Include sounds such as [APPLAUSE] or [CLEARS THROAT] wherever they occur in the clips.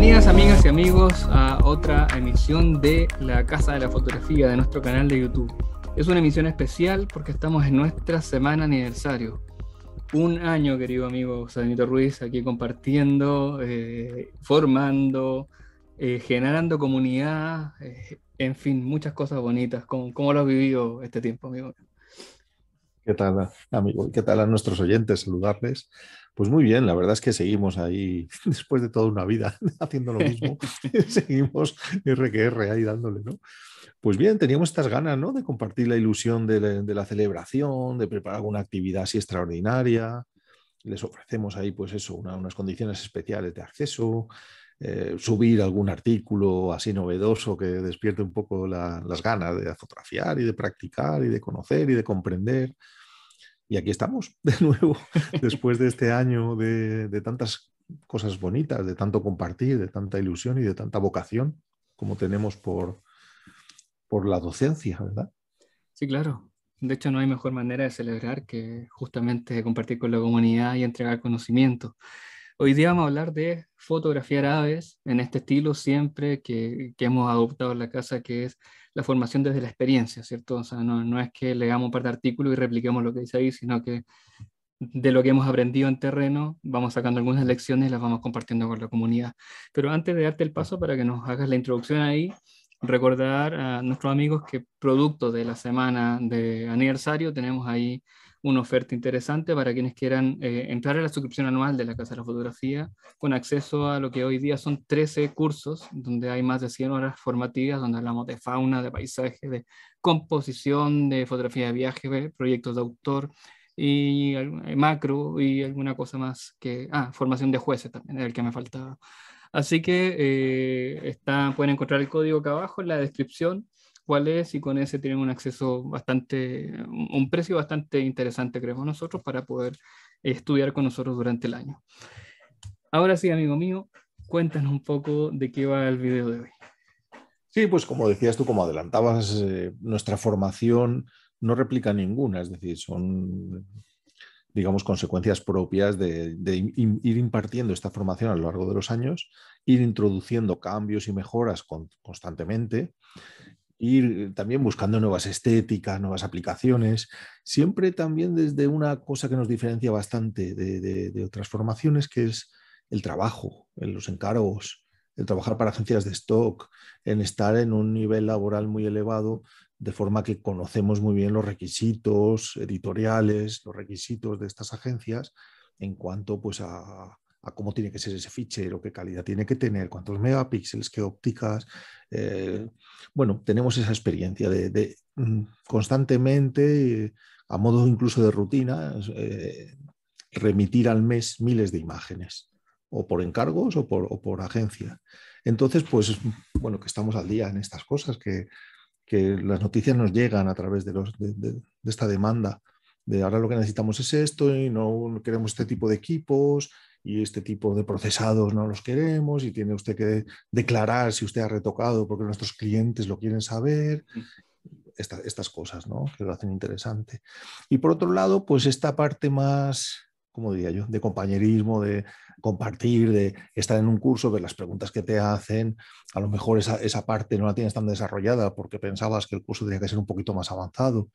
Bienvenidas amigas y amigos a otra emisión de La Casa de la Fotografía de nuestro canal de YouTube. Es una emisión especial porque estamos en nuestra semana aniversario. Un año, querido amigo Sabinito Ruiz, aquí compartiendo, eh, formando, eh, generando comunidad, eh, en fin, muchas cosas bonitas. ¿Cómo, ¿Cómo, lo has vivido este tiempo, amigo? ¿Qué tal, amigo? ¿Qué tal a nuestros oyentes? Saludarles pues muy bien, la verdad es que seguimos ahí, [LAUGHS] después de toda una vida [LAUGHS] haciendo lo mismo, [LAUGHS] seguimos RQR ahí dándole, ¿no? Pues bien, teníamos estas ganas, ¿no? De compartir la ilusión de, la, celebración, de preparar alguna actividad así extraordinaria. Les ofrecemos ahí, pues eso, unas condiciones especiales de acceso, eh, subir algún artículo así novedoso que despierte un poco las ganas de fotografiar y de practicar y de conocer y de comprender. Y aquí estamos [LAUGHS] de nuevo, después de este año de, tantas cosas bonitas, de tanto compartir, de tanta ilusión y de tanta vocación como tenemos por, por la docencia, ¿verdad? Sí, claro. De hecho, no hay mejor manera de celebrar que justamente compartir con la comunidad y entregar conocimiento. Hoy día vamos a hablar de fotografiar aves en este estilo siempre que, hemos adoptado en la casa, que es la formación desde la experiencia, ¿cierto? O sea, no, no es que leamos un par de artículo y repliquemos lo que dice ahí, sino que de lo que hemos aprendido en terreno, vamos sacando algunas lecciones y las vamos compartiendo con la comunidad. Pero antes de darte el paso para que nos hagas la introducción ahí, recordar a nuestros amigos que producto de la semana de aniversario tenemos ahí una oferta interesante para quienes quieran eh, entrar a la suscripción anual de la Casa de la Fotografía, con acceso a lo que hoy día son 13 cursos, donde hay más de 100 horas formativas, donde hablamos de fauna, de paisaje, de composición, de fotografía de viaje, proyectos de autor, y eh, macro y alguna cosa más que... Ah, formación de jueces también, el que me faltaba. Así que eh, está, pueden encontrar el código acá abajo en la descripción cuál y con ese tienen un acceso bastante, un precio bastante interesante, creemos nosotros, para poder eh, estudiar con nosotros durante el año. Ahora sí, amigo mío, cuéntanos un poco de qué va el video de hoy. Sí, pues como decías tú, como adelantabas, eh, nuestra formación no replica ninguna, es decir, son digamos, consecuencias propias de, ir impartiendo esta formación a lo largo de los años, ir introduciendo cambios y mejoras constantemente ir también buscando nuevas estéticas, nuevas aplicaciones, siempre también desde una cosa que nos diferencia bastante de, otras formaciones, que es el trabajo, en los encargos, el trabajar para agencias de stock, en estar en un nivel laboral muy elevado, de forma que conocemos muy bien los requisitos editoriales, los requisitos de estas agencias en cuanto pues, a, a cómo tiene que ser ese fichero, qué calidad tiene que tener, cuántos megapíxeles, qué ópticas. Eh, bueno, tenemos esa experiencia de, mm, constantemente, a modo incluso de rutina, eh, remitir al mes miles de imágenes, o por encargos o por, agencia. Entonces, pues bueno, que estamos al día en estas cosas, que, las noticias nos llegan a través de, los, de, de esta demanda. De ahora lo que necesitamos es esto y no queremos este tipo de equipos, y este tipo de procesados no los queremos y tiene usted que declarar si usted ha retocado porque nuestros clientes lo quieren saber. estas cosas, ¿no? Que lo hacen interesante. Y por otro lado, pues esta parte más, como diría yo? De compañerismo, de compartir, de estar en un curso, ver las preguntas que te hacen. A lo mejor esa, esa parte no la tienes tan desarrollada porque pensabas que el curso tenía que ser un poquito más avanzado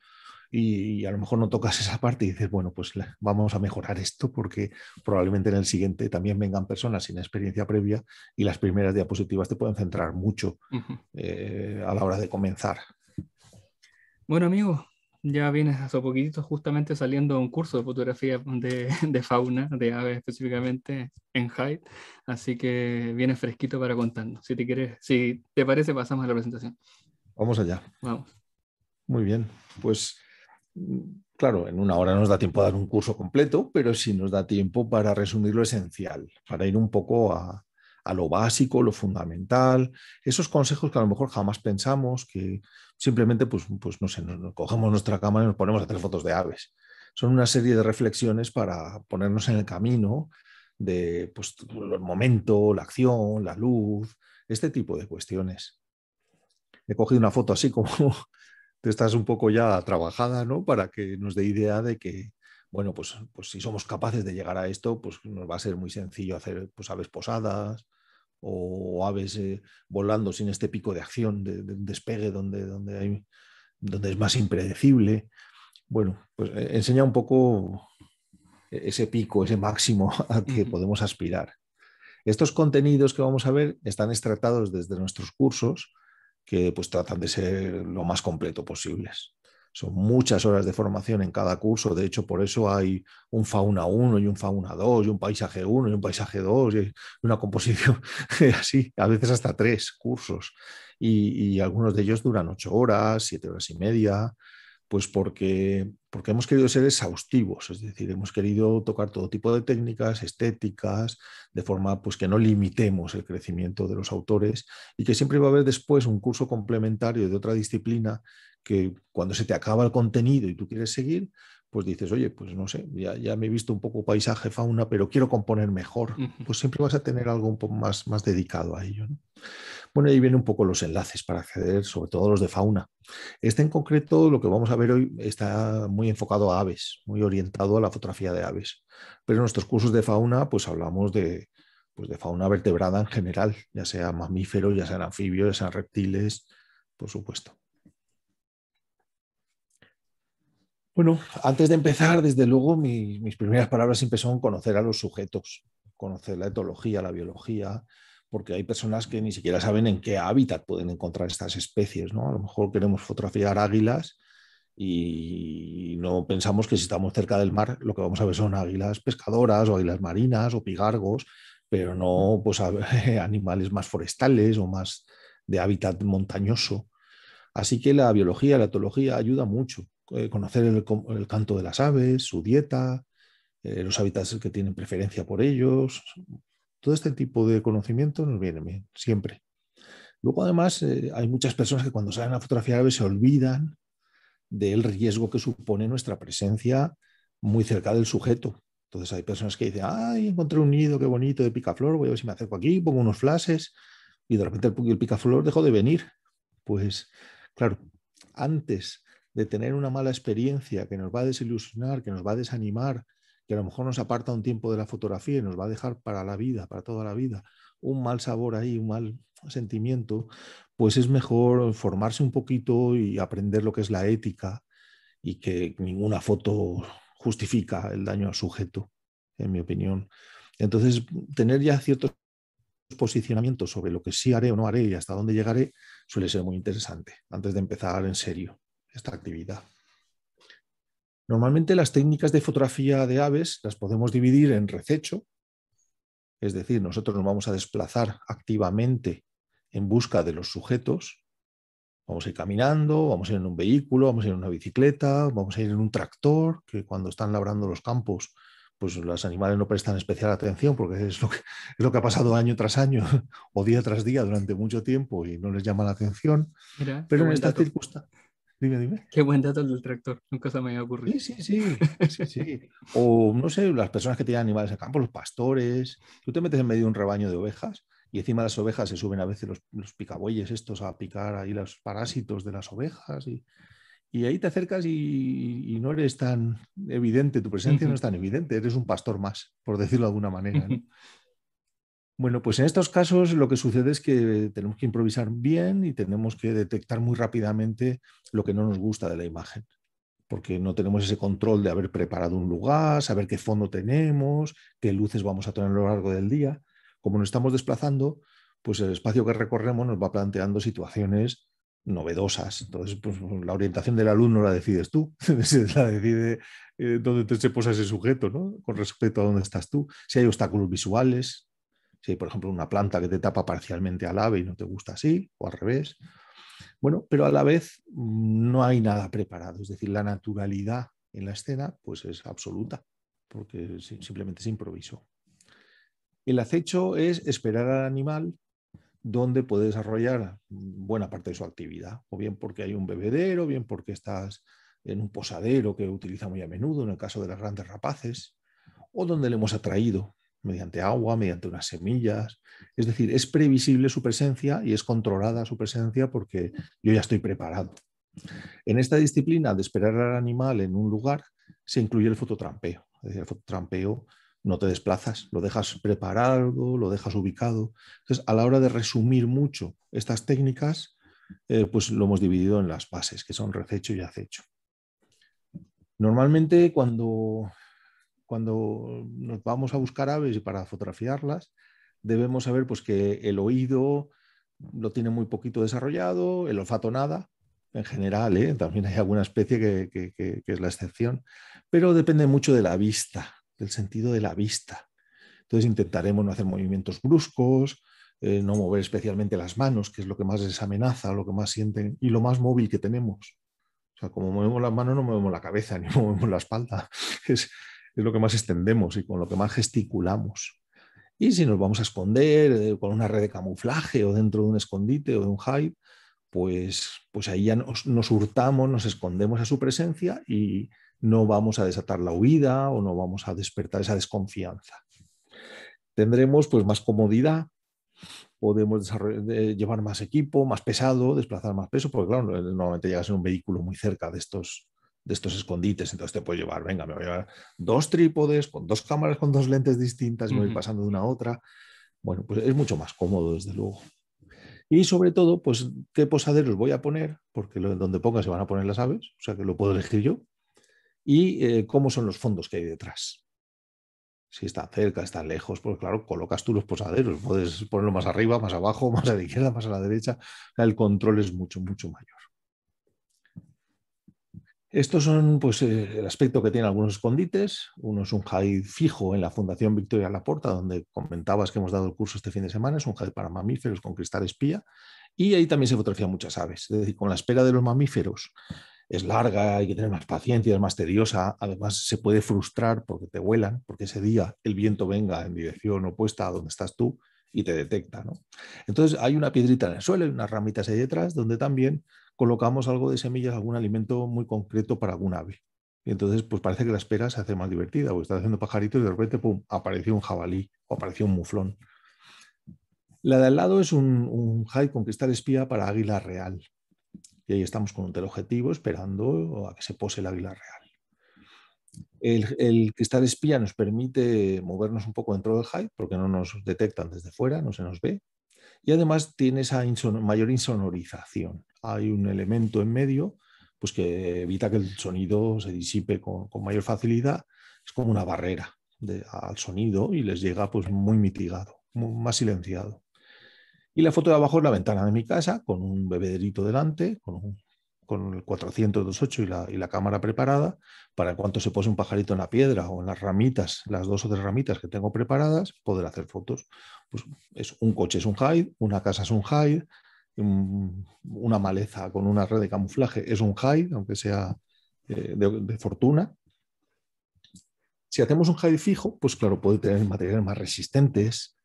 y, a lo mejor no tocas [LAUGHS] esa parte y dices, bueno, pues vamos a mejorar esto porque probablemente en el siguiente también vengan personas sin experiencia previa y las primeras diapositivas te pueden centrar mucho eh, a la hora de comenzar. Bueno, amigo, ya vienes hace poquitito justamente saliendo un curso de fotografía de, [LAUGHS] fauna, de aves específicamente en Hyde, así que vienes fresquito para contarnos. Si te quieres, si te parece, pasamos a la presentación. Vamos allá. Vamos. Muy bien, pues claro, en una hora nos da tiempo a dar un curso completo, pero sí nos da tiempo para resumir lo esencial, para ir un poco a, lo básico, lo fundamental, esos consejos que a lo mejor jamás pensamos, que simplemente, pues, pues no sé, cogemos nuestra cámara y nos ponemos a hacer fotos de aves. Son una serie de reflexiones para ponernos en el camino de pues, el momento, la acción, la luz, este tipo de cuestiones. He cogido una foto así como estás un poco ya trabajada, ¿no? Para que nos dé idea de que, bueno, pues, pues, si somos capaces de llegar a esto, pues nos va a ser muy sencillo hacer pues, aves posadas o aves eh, volando sin este pico de acción, de, despegue donde, es más impredecible. Bueno, pues eh, enseña un poco ese pico, ese máximo a [LAUGHS] que podemos aspirar. Estos contenidos que vamos a ver están extractados desde nuestros cursos, que pues tratan de ser lo más completo posibles. Son muchas horas de formación en cada curso, de hecho por eso hay un fauna 1 y un fauna 2 y un paisaje 1 y un paisaje 2 y una composición [LAUGHS] así, a veces hasta tres cursos y, y algunos de ellos duran ocho horas, siete horas y media, pues porque, porque hemos querido ser exhaustivos, es decir, hemos querido tocar todo tipo de técnicas, estéticas, de forma pues, que no limitemos el crecimiento de los autores y que siempre va a haber después un curso complementario de otra disciplina que cuando se te acaba el contenido y tú quieres seguir, pues dices, oye, pues no sé, ya, ya me he visto un poco paisaje, fauna, pero quiero componer mejor, pues siempre vas a tener algo un poco más, más dedicado a ello. Bueno, ahí vienen un poco los enlaces para acceder, sobre todo los de fauna. Este en concreto, lo que vamos a ver hoy, está muy enfocado a aves, muy orientado a la fotografía de aves. Pero en nuestros cursos de fauna, pues hablamos de, pues de fauna vertebrada en general, ya sea mamíferos, ya sean anfibios, ya sean reptiles, por supuesto. Bueno, antes de empezar, desde luego, mis primeras palabras siempre son conocer a los sujetos, conocer la etología, la biología, porque hay personas que ni siquiera saben en qué hábitat pueden encontrar estas especies, ¿no? A lo mejor queremos fotografiar águilas y no pensamos que si estamos cerca del mar lo que vamos a ver son águilas pescadoras o águilas marinas o pigargos, pero no pues [LAUGHS] animales más forestales o más de hábitat montañoso. Así que la biología, la etología ayuda mucho. Eh, conocer el, canto de las aves, su dieta, eh, los hábitats que tienen preferencia por ellos. Todo este tipo de conocimiento nos viene bien, siempre. Luego, además, eh, hay muchas personas que cuando salen a fotografiar aves se olvidan del riesgo que supone nuestra presencia muy cerca del sujeto. Entonces hay personas que dicen, ay, encontré un nido, qué bonito, de picaflor, voy a ver si me acerco aquí, pongo unos flashes, y de repente el, el picaflor dejó de venir. Pues, claro, antes de tener una mala experiencia que nos va a desilusionar, que nos va a desanimar, que a lo mejor nos aparta un tiempo de la fotografía y nos va a dejar para la vida, para toda la vida, un mal sabor ahí, un mal sentimiento, pues es mejor formarse un poquito y aprender lo que es la ética y que ninguna foto justifica el daño al sujeto, en mi opinión. Entonces, tener ya ciertos posicionamientos sobre lo que sí haré o no haré y hasta dónde llegaré suele ser muy interesante antes de empezar en serio esta actividad. Normalmente las técnicas de fotografía de aves las podemos dividir en rececho, es decir, nosotros nos vamos a desplazar activamente en busca de los sujetos, vamos a ir caminando, vamos a ir en un vehículo, vamos a ir en una bicicleta, vamos a ir en un tractor, que cuando están labrando los campos, pues los animales no prestan especial atención porque es lo que, ha pasado año tras año [LAUGHS] o día tras día durante mucho tiempo y no les llama la atención. Pero en esta circunstancia Qué buen dato del tractor, nunca se me había ocurrido. Sí, sí, sí, O no sé, las personas que tienen animales en campo, los pastores. Tú te metes en medio de un rebaño de ovejas y encima de las ovejas se suben a veces los, picabueyes estos a picar ahí los parásitos de las ovejas y, ahí te acercas y, no eres tan evidente, tu presencia no es tan evidente, eres un pastor más, por decirlo de alguna manera. ¿no? [LAUGHS] Bueno, pues en estos casos lo que sucede es que tenemos que improvisar bien y tenemos que detectar muy rápidamente lo que no nos gusta de la imagen, porque no tenemos ese control de haber preparado un lugar, saber qué fondo tenemos, qué luces vamos a tener a lo largo del día. Como nos estamos desplazando, pues el espacio que recorremos nos va planteando situaciones novedosas. Entonces, pues, pues, la orientación de luz no la decides tú, [LAUGHS] la decide eh, dónde te se posa ese sujeto, ¿no? Con respecto a dónde estás tú. Si hay obstáculos visuales, si hay, por ejemplo, una planta que te tapa parcialmente al ave y no te gusta así, o al revés. Bueno, pero a la vez mm, no hay nada preparado, es decir, la naturalidad en la escena pues es absoluta, porque simplemente es improviso. El acecho es esperar al animal donde puede desarrollar buena parte de su actividad, o bien porque hay un bebedero, o bien porque estás en un posadero que utiliza muy a menudo en el caso de las grandes rapaces, o donde le hemos atraído mediante agua, mediante unas semillas. Es decir, es previsible su presencia y es controlada su presencia porque yo ya estoy preparado. En esta disciplina de esperar al animal en un lugar se incluye el fototrampeo. Es el fototrampeo no te desplazas, lo dejas preparado, lo dejas ubicado. Entonces, a la hora de resumir mucho estas técnicas, eh, pues lo hemos dividido en las bases, que son rececho y acecho. Normalmente cuando cuando nos vamos a buscar aves y para fotografiarlas, debemos saber pues, que el oído lo tiene muy poquito desarrollado, el olfato nada, en general, ¿eh? también hay alguna especie que, que, que, es la excepción, pero depende mucho de la vista, del sentido de la vista. Entonces intentaremos no hacer movimientos bruscos, eh, no mover especialmente las manos, que es lo que más les amenaza, lo que más sienten y lo más móvil que tenemos. O sea, como movemos las manos, no movemos la cabeza [LAUGHS] ni movemos la espalda. [LAUGHS] Es, es lo que más extendemos y con lo que más gesticulamos. Y si nos vamos a esconder eh, con una red de camuflaje o dentro de un escondite o de un hide, pues, pues ahí ya nos, hurtamos, nos escondemos a su presencia y no vamos a desatar la huida o no vamos a despertar esa desconfianza. Tendremos pues más comodidad, podemos llevar más equipo, más pesado, desplazar más peso, porque claro, eh, normalmente a en un vehículo muy cerca de estos de estos escondites, entonces te puedes llevar, venga, me voy a llevar dos trípodes con dos cámaras con dos lentes distintas, me voy pasando de una a otra. Bueno, pues es mucho más cómodo, desde luego. Y sobre todo, pues, ¿qué posaderos voy a poner? Porque lo, donde ponga se van a poner las aves, o sea que lo puedo elegir yo. Y eh, cómo son los fondos que hay detrás. Si está cerca, está lejos, pues claro, colocas tú los posaderos, puedes ponerlo más arriba, más abajo, [LAUGHS] más a la izquierda, más a la derecha. el control es mucho, mucho mayor. Estos son pues, eh, el aspecto que tienen algunos escondites. Uno es un jade fijo en la Fundación Victoria Laporta, donde comentabas que hemos dado el curso este fin de semana. Es un jade para mamíferos con cristal espía. Y ahí también se fotografían muchas aves. Es decir, con la espera de los mamíferos es larga, hay que tener más paciencia, es más tediosa. Además, se puede frustrar porque te vuelan, porque ese día el viento venga en dirección opuesta a donde estás tú y te detecta. Entonces, hay una piedrita en el suelo y unas ramitas ahí detrás donde también colocamos algo de semillas, algún alimento muy concreto para algún ave. Y entonces, pues parece que la espera se hace más divertida, o estás haciendo pajaritos y de repente, pum, apareció un jabalí o apareció un muflón. La de al lado es un, un con cristal espía para águila real. Y ahí estamos con un teleobjetivo esperando a que se pose el águila real. El, el, cristal espía nos permite movernos un poco dentro del high porque no nos detectan desde fuera, no se nos ve y además tiene esa mayor insonorización. Hay un elemento en medio pues que evita que el sonido se disipe con, mayor facilidad, es como una barrera al sonido y les llega pues muy mitigado, más silenciado. Y la foto de abajo es la ventana de mi casa con un bebederito delante, con un con el 4028 y la, cámara preparada, para cuánto cuanto se pose un pajarito en la piedra o en las ramitas, las dos o tres ramitas que tengo preparadas, poder hacer fotos. Pues es un coche es un hide, una casa es un hide, una maleza con una red de camuflaje es un hide, aunque sea eh, de, fortuna. Si hacemos un hide fijo, pues claro, puede tener materiales más resistentes.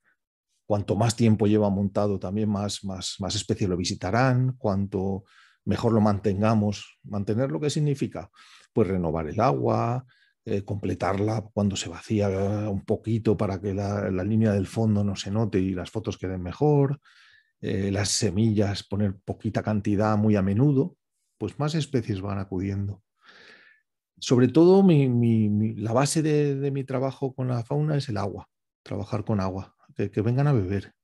Cuanto más tiempo lleva montado, también más, más, más especies lo visitarán. Cuanto mejor lo mantengamos. ¿Mantener lo que significa? Pues renovar el agua, eh, completarla cuando se vacía un poquito para que la, línea del fondo no se note y las fotos queden mejor. Eh, las semillas, poner poquita cantidad muy a menudo, pues más especies van acudiendo. Sobre todo, la base de, mi trabajo con la fauna es el agua, trabajar con agua, que, vengan a beber.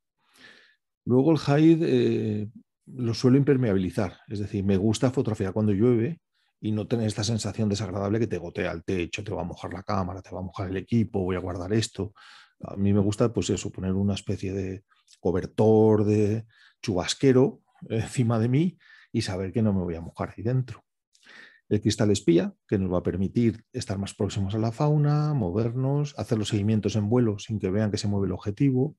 Luego el Jaid, lo suelo impermeabilizar, es decir, me gusta fotografiar cuando llueve y no tener esta sensación desagradable que te gotea el techo, te va a mojar la cámara, te va a mojar el equipo, voy a guardar esto. A mí me gusta, pues eso, poner una especie de cobertor, de chubasquero eh, [LAUGHS] encima de mí y saber que no me voy a mojar ahí dentro. El cristal espía, que nos va a permitir estar más próximos a la fauna, movernos, hacer los seguimientos en vuelo sin que vean que se mueve el objetivo.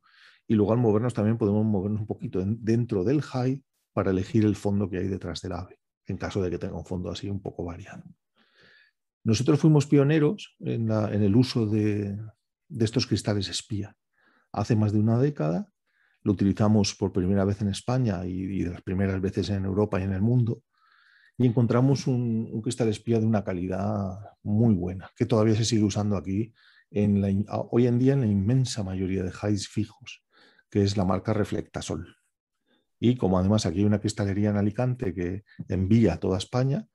Y luego al movernos también podemos movernos un poquito dentro del high para elegir el fondo que hay detrás del ave, en caso de que tenga un fondo así un poco variado. Nosotros fuimos pioneros en, el uso de, estos cristales espía. Hace más de una década lo utilizamos por primera vez en España y, de las primeras veces en Europa y en el mundo, y encontramos un, cristal espía de una calidad muy buena, que todavía se sigue usando aquí hoy en día en la inmensa mayoría de highs fijos, que es la marca Reflectasol. Y como además aquí hay una cristalería en Alicante que envía a toda España,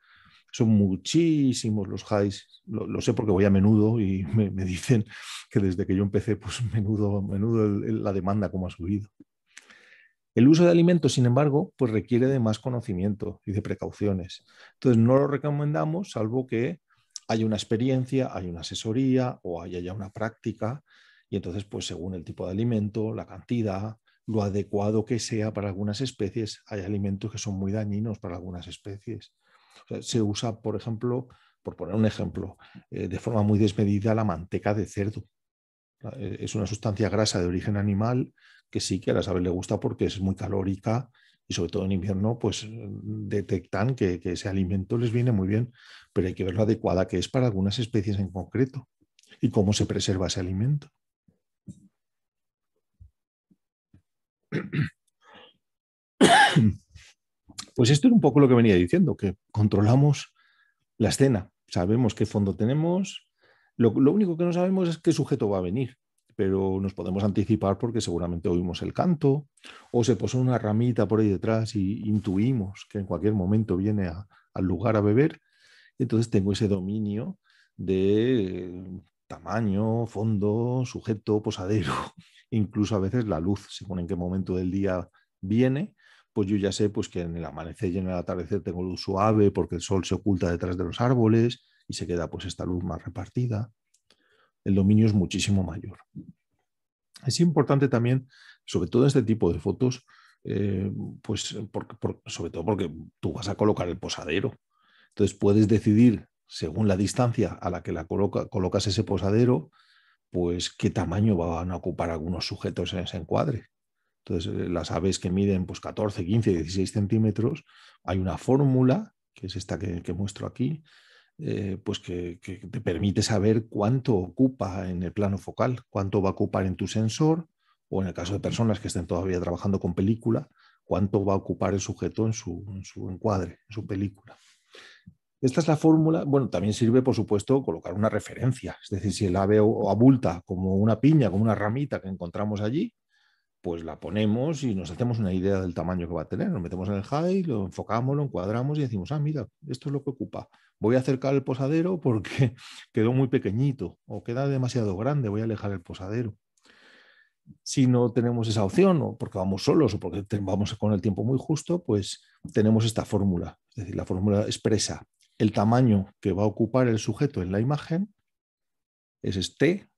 son muchísimos los highs. Lo, sé porque voy a menudo y [LAUGHS] me, dicen que desde que yo empecé, pues [LAUGHS] menudo, menudo la demanda como ha subido. El uso de alimentos, sin embargo, pues requiere de más conocimiento y de precauciones. Entonces no lo recomendamos salvo que haya una experiencia, hay una asesoría o haya ya una práctica. Y entonces, pues según el tipo de alimento, la cantidad, lo adecuado que sea para algunas especies, hay alimentos que son muy dañinos para algunas especies. se usa, por ejemplo, por poner un ejemplo, eh, de forma muy desmedida la manteca de cerdo. Ah, eh, es una sustancia grasa de origen animal que sí que a las aves le gusta porque es muy calórica y sobre todo en invierno, pues mm, detectan que, ese alimento les viene muy bien, pero hay que ver lo adecuada que es para algunas especies en concreto y cómo se preserva ese alimento. [COUGHS] Pues esto es un poco lo que venía diciendo, que controlamos la escena, sabemos qué fondo tenemos, lo, único que no sabemos es qué sujeto va a venir, pero nos podemos anticipar porque seguramente oímos el canto o se posó una ramita por ahí detrás y intuimos que en cualquier momento viene al lugar a beber, entonces tengo ese dominio de tamaño, fondo, sujeto, posadero, incluso a veces la luz, según en qué momento del día viene, pues yo ya sé pues, que en el amanecer y en el atardecer tengo luz suave porque el sol se oculta detrás de los árboles y se queda pues esta luz más repartida. El dominio es muchísimo mayor. Es importante también, sobre todo en este tipo de fotos, eh, pues sobre todo porque tú vas a colocar el posadero. Entonces puedes decidir, según la distancia a la que la colocas ese posadero, pues qué tamaño van a ocupar algunos sujetos en ese encuadre. Entonces, eh, las aves que miden pues, 14, 15, 16 centímetros, hay una fórmula, que es esta que, muestro aquí, eh, pues que, te permite saber cuánto ocupa en el plano focal, cuánto va a ocupar en tu sensor, o en el caso de personas que estén todavía trabajando con película, cuánto va a ocupar el sujeto en su, en su encuadre, en su película. Esta es la fórmula, bueno, también sirve, por supuesto, colocar una referencia, es decir, si el ave o abulta como una piña, como una ramita que encontramos allí, pues la ponemos y nos hacemos una idea del tamaño que va a tener, nos metemos en el high, lo enfocamos, lo encuadramos y decimos, ah, mira, esto es lo que ocupa, voy a acercar el posadero porque [LAUGHS] quedó muy pequeñito o queda demasiado grande, voy a alejar el posadero si no tenemos esa opción o porque vamos solos o porque vamos con el tiempo muy justo, pues tenemos esta fórmula, es decir, la fórmula expresa el tamaño que va a ocupar el sujeto en la imagen es este,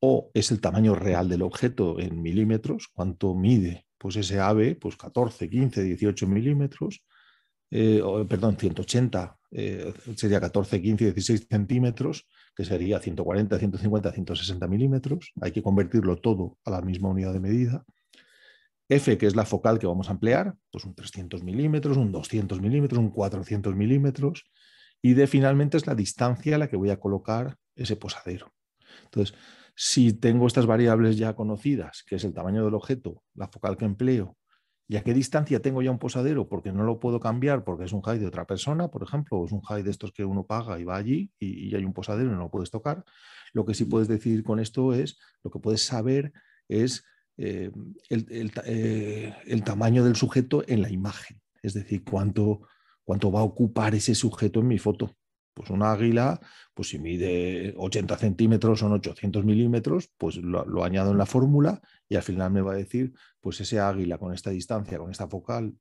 o es el tamaño real del objeto en milímetros, cuánto mide, pues ese ave, pues 14, 15, 18 milímetros, eh, perdón, 180, eh, sería 14, 15, 16 centímetros, que sería 140, 150, 160 milímetros, hay que convertirlo todo a la misma unidad de medida. F, que es la focal que vamos a ampliar, pues un 300 milímetros, un 200 milímetros, un 400 milímetros, y D finalmente es la distancia a la que voy a colocar ese posadero. Entonces, si tengo estas variables ya conocidas, que es el tamaño del objeto, la focal que empleo, y a qué distancia tengo ya un posadero, porque no lo puedo cambiar, porque es un high de otra persona, por ejemplo, o es un high de estos que uno paga y va allí y, y hay un posadero y no lo puedes tocar, lo que sí puedes decidir con esto es, lo que puedes saber es eh, eh, el tamaño del sujeto en la imagen, es decir, cuánto ¿Cuánto va a ocupar ese sujeto en mi foto? Pues un águila, pues si mide 80 centímetros, son 800 milímetros, pues lo, añado en la fórmula y al final me va a decir, pues ese águila con esta distancia, con esta focal,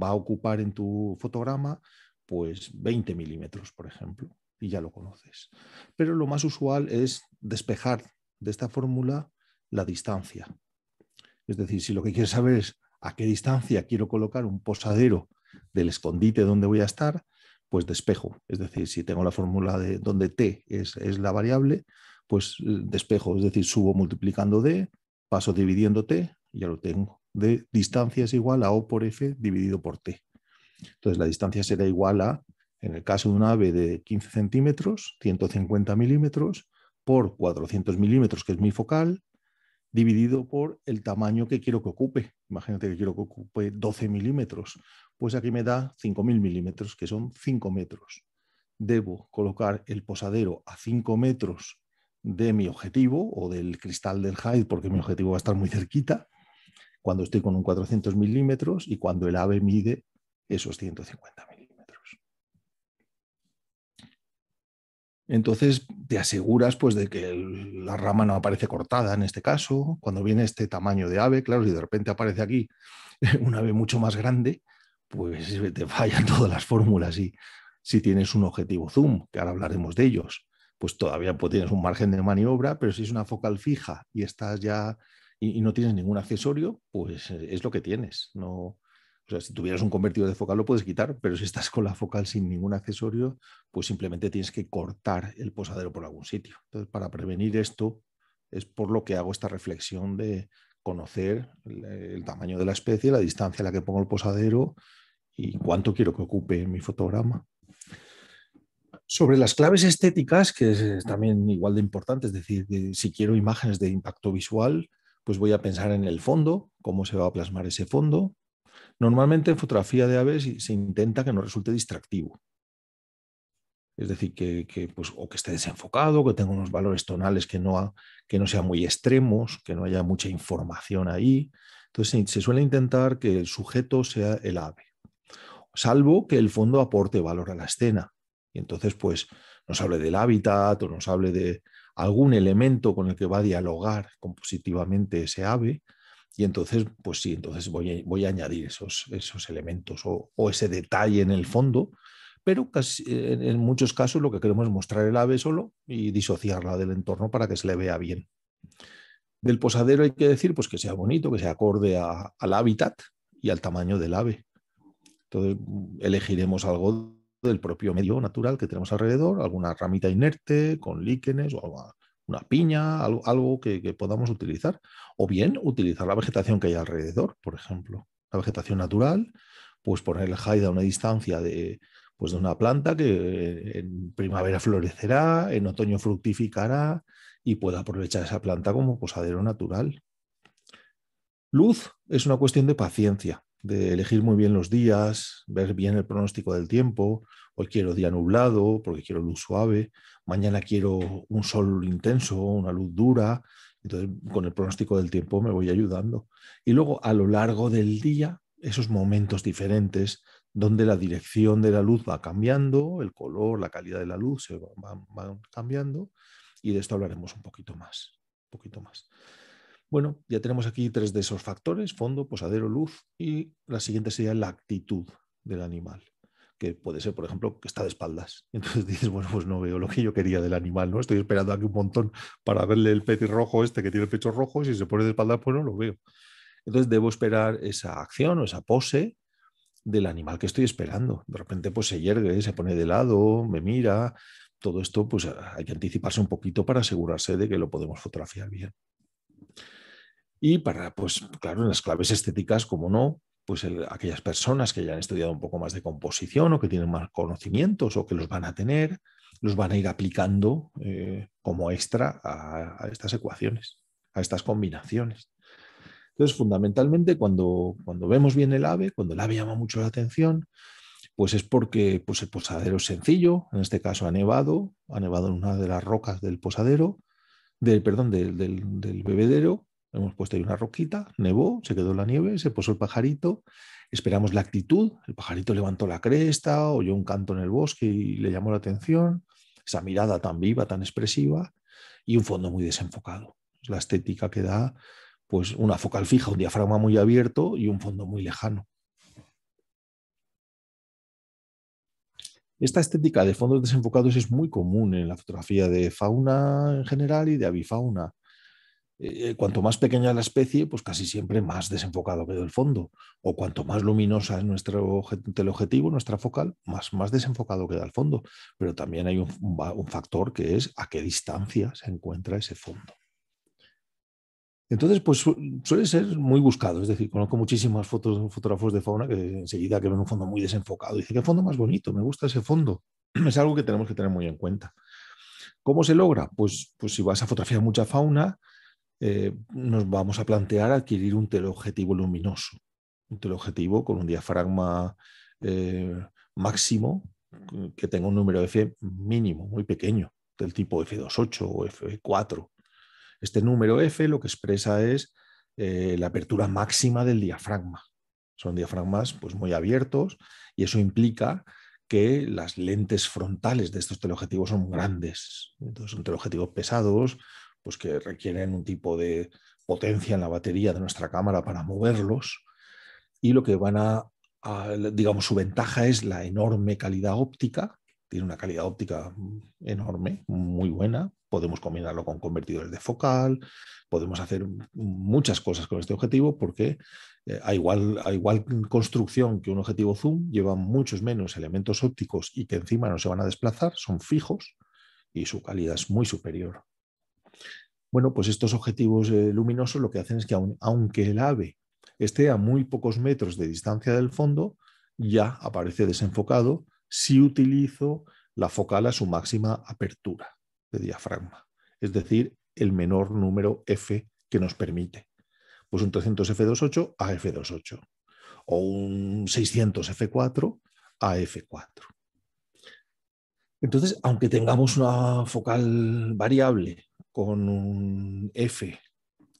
va a ocupar en tu fotograma pues 20 milímetros, por ejemplo, y ya lo conoces. Pero lo más usual es despejar de esta fórmula la distancia. Es decir, si lo que quieres saber es a qué distancia quiero colocar un posadero del escondite donde voy a estar, pues despejo. Es decir, si tengo la fórmula de donde t es, la variable, pues eh, despejo. Es decir, subo multiplicando d, paso dividiendo t, ya lo tengo. De distancia es igual a o por f dividido por t. Entonces la distancia será igual a, en el caso de un ave de 15 centímetros, 150 milímetros, por 400 milímetros, que es mi focal, dividido por el tamaño que quiero que ocupe. Imagínate que quiero que ocupe 12 milímetros, pues aquí me da 5.000 milímetros, que son 5 metros. Debo colocar el posadero a 5 metros de mi objetivo o del cristal del Hyde, porque mi objetivo va a estar muy cerquita, cuando estoy con un 400 milímetros y cuando el ave mide esos 150 milímetros. Entonces te aseguras pues de que la rama no aparece cortada en este caso, cuando viene este tamaño de ave, claro, si de repente aparece aquí [LAUGHS] un ave mucho más grande, pues eh, te fallan [LAUGHS] todas las fórmulas y si tienes un objetivo zoom, que ahora hablaremos de ellos, pues todavía pues, tienes un margen de maniobra, pero si es una focal fija y estás ya y no tienes ningún accesorio, pues eh, es lo que tienes, no o sea, si tuvieras un convertidor de focal lo puedes quitar, pero si estás con la focal sin ningún accesorio, pues simplemente tienes que cortar el posadero por algún sitio. Entonces, para prevenir esto, es por lo que hago esta reflexión de conocer el, tamaño de la especie, la distancia a la que pongo el posadero y cuánto quiero que ocupe mi fotograma. Sobre las claves estéticas, que es también igual de importante, es decir, si quiero imágenes de impacto visual, pues voy a pensar en el fondo, cómo se va a plasmar ese fondo, Normalmente en fotografía de aves se intenta que no resulte distractivo. Es decir, que, pues, o que esté desenfocado, que tenga unos valores tonales que no, sean muy extremos, que no haya mucha información ahí. Entonces se suele intentar que el sujeto sea el ave, salvo que el fondo aporte valor a la escena. Y entonces, pues, nos hable del hábitat o nos hable de algún elemento con el que va a dialogar compositivamente ese ave, y entonces, pues sí, entonces voy a, voy a añadir esos, esos elementos o, ese detalle en el fondo, pero eh, en, muchos casos lo que queremos es mostrar el ave solo y disociarla del entorno para que se le vea bien. Del posadero hay que decir pues, que sea bonito, que sea acorde al hábitat y al tamaño del ave. Entonces mm, elegiremos algo del propio medio natural que tenemos alrededor, alguna ramita inerte, con líquenes o una piña, algo, que, podamos utilizar. O bien utilizar la vegetación que hay alrededor, por ejemplo. La vegetación natural, pues poner el a una distancia de, pues de una planta que en primavera florecerá, en otoño fructificará y pueda aprovechar esa planta como posadero natural. Luz es una cuestión de paciencia, de elegir muy bien los días, ver bien el pronóstico del tiempo. Hoy quiero día nublado porque quiero luz suave mañana quiero un sol intenso, una luz dura, entonces con el pronóstico del tiempo me voy ayudando. Y luego a lo largo del día, esos momentos diferentes donde la dirección de la luz va cambiando, el color, la calidad de la luz se van cambiando y de esto hablaremos un poquito más, un poquito más. Bueno, ya tenemos aquí tres de esos factores, fondo, posadero, luz, y la siguiente sería la actitud del animal que puede ser, por ejemplo, que está de espaldas. Entonces [LAUGHS] dices, bueno, pues no veo lo que yo quería del animal, ¿no? Estoy esperando aquí un montón para verle el rojo este que tiene el pecho rojo y si se pone de espaldas, pues no lo veo. Entonces debo esperar esa acción o esa pose del animal que estoy esperando. De repente pues se yergue, se pone de lado, me mira. Todo esto pues hay que anticiparse un poquito para asegurarse de que lo podemos fotografiar bien. Y para, pues claro, en las claves estéticas, como no, pues aquellas personas que ya han estudiado un poco más de composición o que tienen más conocimientos o que los van a tener, los van a ir aplicando eh, como extra a, estas ecuaciones, a estas combinaciones. Entonces, fundamentalmente, cuando, cuando vemos bien el ave, cuando el ave llama mucho la atención, pues es porque pues el posadero es sencillo, en este caso ha nevado, ha nevado en una de las rocas del posadero, del, perdón, del, del bebedero, Hemos puesto ahí una roquita, nevó, se quedó la nieve, se posó el pajarito, esperamos la actitud, el pajarito levantó la cresta, oyó un canto en el bosque y le llamó la atención, esa mirada tan viva, tan expresiva, y un fondo muy desenfocado. Es la estética que da pues, una focal fija, un diafragma muy abierto y un fondo muy lejano. Esta estética de fondos desenfocados es muy común en la fotografía de fauna en general y de avifauna. Eh, cuanto más pequeña la especie, pues casi siempre más desenfocado queda el fondo. O cuanto más luminosa es nuestro teleobjetivo, nuestra focal, más, más desenfocado queda el fondo. Pero también hay un, factor que es a qué distancia se encuentra ese fondo. Entonces, pues suele ser muy buscado. Es decir, conozco muchísimas fotos, fotógrafos de fauna que enseguida que ven un fondo muy desenfocado, dice, qué fondo más bonito, me gusta ese fondo. [CLEARS THROAT] Es algo que tenemos que tener muy en cuenta. ¿Cómo se logra? Pues, pues si vas a fotografiar mucha fauna, eh, nos vamos a plantear adquirir un teleobjetivo luminoso, un teleobjetivo con un diafragma eh, máximo mm, que tenga un número F mínimo, muy pequeño, del tipo F28 o F4. Este número F lo que expresa es eh, la apertura máxima del diafragma. Son diafragmas pues, muy abiertos y eso implica que las lentes frontales de estos teleobjetivos son grandes. Entonces son teleobjetivos pesados, pues que requieren un tipo de potencia en la batería de nuestra cámara para moverlos. Y lo que van a, digamos, su ventaja es la enorme calidad óptica. Tiene una calidad óptica enorme, muy buena. Podemos combinarlo con convertidores de focal, podemos hacer muchas cosas con este objetivo porque eh, igual, a igual construcción que un objetivo zoom lleva muchos menos elementos ópticos y que encima no se van a desplazar, son fijos y su calidad es muy superior. Bueno, pues estos objetivos eh, luminosos lo que hacen es que aunque el ave esté a muy pocos metros de distancia del fondo, ya aparece desenfocado si utilizo la focal a su máxima apertura de diafragma, es decir, el menor número F que nos permite. Pues un 300 F28 a F28 o un 600 F4 a F4. Entonces, aunque tengamos una focal variable con un F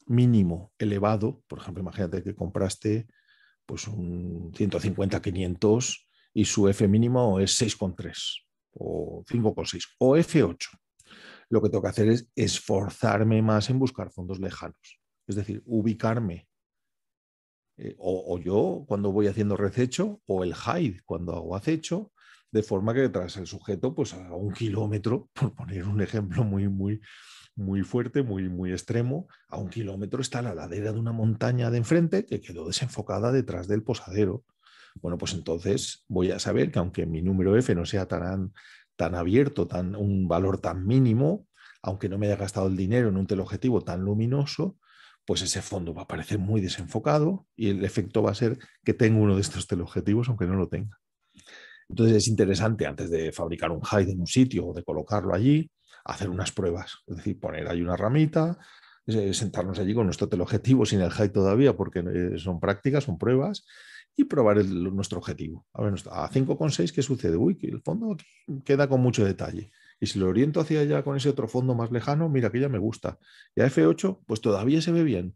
mínimo elevado, por ejemplo, imagínate que compraste pues un 150-500 y su F mínimo es 6,3 o 5,6 o F8. Lo que tengo que hacer es esforzarme más en buscar fondos lejanos, es decir, ubicarme. Eh, o, yo cuando voy haciendo rececho o el hide cuando hago acecho, de forma que tras el sujeto, pues a un kilómetro, por poner un ejemplo muy, muy, muy fuerte, muy, muy extremo. A un kilómetro está la ladera de una montaña de enfrente que quedó desenfocada detrás del posadero. Bueno, pues entonces voy a saber que aunque mi número F no sea tan, tan abierto, tan, un valor tan mínimo, aunque no me haya gastado el dinero en un teleobjetivo tan luminoso, pues ese fondo va a parecer muy desenfocado y el efecto va a ser que tengo uno de estos teleobjetivos aunque no lo tenga. Entonces es interesante antes de fabricar un hide en un sitio o de colocarlo allí, hacer unas pruebas, es decir, poner ahí una ramita, eh, sentarnos allí con nuestro teleobjetivo sin el high todavía, porque eh, son prácticas, son pruebas, y probar nuestro objetivo. A ver, a 5,6, ¿qué sucede? Uy, que el fondo queda con mucho detalle. Y si lo oriento hacia allá con ese otro fondo más lejano, mira, que ya me gusta. Y a F8, pues todavía se ve bien.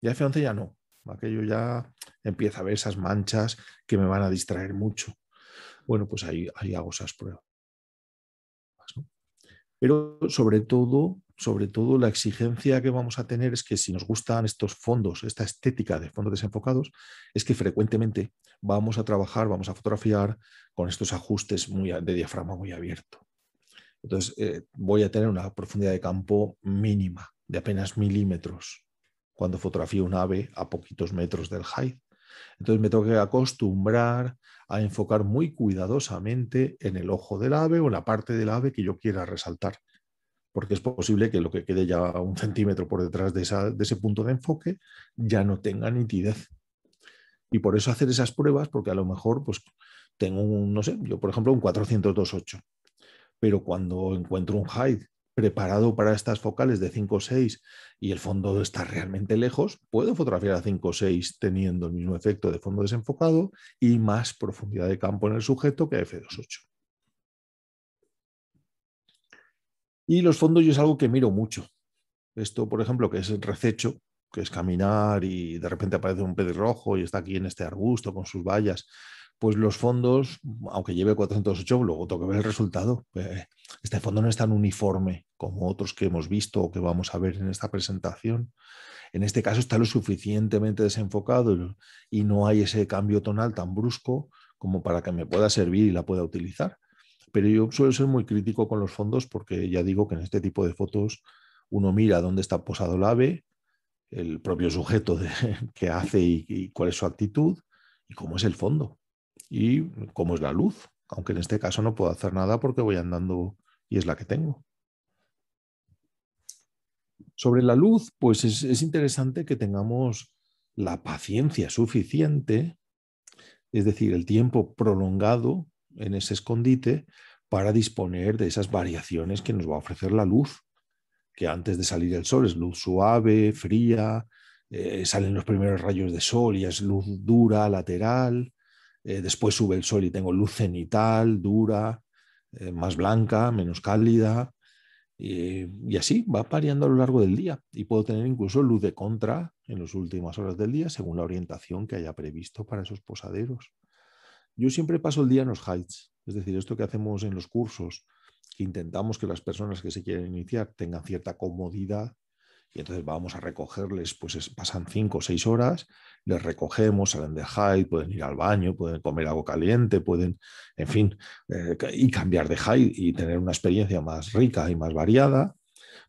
Y a F11 ya no. Aquello ya empieza a ver esas manchas que me van a distraer mucho. Bueno, pues ahí, ahí hago esas pruebas. Pero sobre todo, sobre todo la exigencia que vamos a tener es que si nos gustan estos fondos, esta estética de fondos desenfocados, es que frecuentemente vamos a trabajar, vamos a fotografiar con estos ajustes muy, de diafragma muy abierto. Entonces eh, voy a tener una profundidad de campo mínima, de apenas milímetros, cuando fotografío un ave a poquitos metros del height. Entonces me tengo que acostumbrar a enfocar muy cuidadosamente en el ojo del ave o en la parte del ave que yo quiera resaltar, porque es posible que lo que quede ya un centímetro por detrás de, ese punto de enfoque ya no tenga nitidez. Y por eso hacer esas pruebas, porque a lo mejor pues, tengo un, no sé, yo por ejemplo un 402.8, pero cuando encuentro un hide preparado para estas focales de 5 o 6 y el fondo está realmente lejos, puedo fotografiar a 5 o 6 teniendo el mismo efecto de fondo desenfocado y más profundidad de campo en el sujeto que a F2.8. Y los fondos yo es algo que miro mucho. Esto, por ejemplo, que es el rececho, que es caminar y de repente aparece un rojo y está aquí en este arbusto con sus vallas pues los fondos, aunque lleve 408, luego tengo que ver el resultado. Eh, este fondo no es tan uniforme como otros que hemos visto o que vamos a ver en esta presentación. En este caso está lo suficientemente desenfocado y no hay ese cambio tonal tan brusco como para que me pueda servir y la pueda utilizar. Pero yo suelo ser muy crítico con los fondos porque ya digo que en este tipo de fotos uno mira dónde está posado el ave, el propio sujeto de, [LAUGHS] que hace y cuál es su actitud y cómo es el fondo y cómo es la luz, aunque en este caso no puedo hacer nada porque voy andando y es la que tengo. Sobre la luz, pues es, interesante que tengamos la paciencia suficiente, es decir, el tiempo prolongado en ese escondite para disponer de esas variaciones que nos va a ofrecer la luz, que antes de salir el sol es luz suave, fría, eh, salen los primeros rayos de sol y es luz dura, lateral, eh, después sube el sol y tengo luz cenital, dura, eh, más blanca, menos cálida. Y, y así va variando a lo largo del día. Y puedo tener incluso luz de contra en las últimas horas del día según la orientación que haya previsto para esos posaderos. Yo siempre paso el día en los heights, es decir, esto que hacemos en los cursos, que intentamos que las personas que se quieren iniciar tengan cierta comodidad y entonces vamos a recogerles, pues pasan cinco o seis horas, les recogemos, salen de high, pueden ir al baño, pueden comer algo caliente, pueden, en fin, eh, y cambiar de high y tener una experiencia más rica y más variada.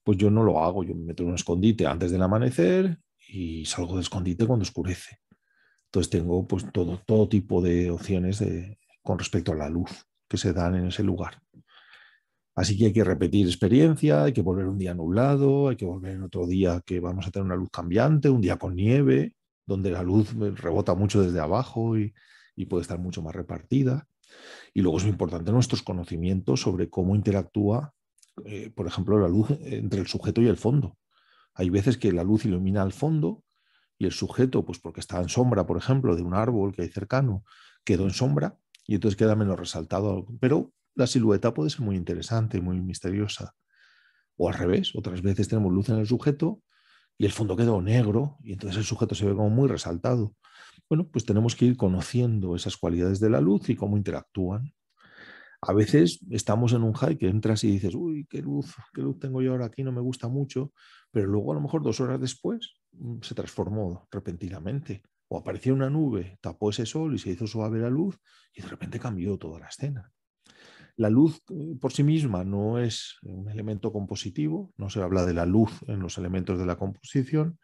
Pues yo no lo hago, yo me meto en un escondite antes del amanecer y salgo del escondite cuando oscurece. Entonces tengo pues todo, tipo de opciones con respecto a la luz que se dan en ese lugar. Así que hay que repetir experiencia, hay que volver un día nublado, hay que volver en otro día que vamos a tener una luz cambiante, un día con nieve, donde la luz eh, rebota mucho desde abajo y, puede estar mucho más repartida. Y luego es muy importante nuestros conocimientos sobre cómo interactúa, eh, por ejemplo, la luz entre el sujeto y el fondo. Hay veces que la luz ilumina al fondo y el sujeto, pues porque está en sombra, por ejemplo, de un árbol que hay cercano, quedó en sombra y entonces queda menos resaltado, pero la silueta puede ser muy interesante, muy misteriosa. O al revés, otras veces tenemos luz en el sujeto y el fondo quedó negro y entonces el sujeto se ve como muy resaltado. Bueno, pues tenemos que ir conociendo esas cualidades de la luz y cómo interactúan. A veces estamos en un high que entras y dices, uy, qué luz, qué luz tengo yo ahora aquí, no me gusta mucho, pero luego a lo mejor dos horas después mm, se transformó repentinamente. O apareció una nube, tapó ese sol y se hizo suave la luz y de repente cambió toda la escena. La luz mm, por sí misma no es un elemento compositivo, no se habla de la luz en los elementos de la composición,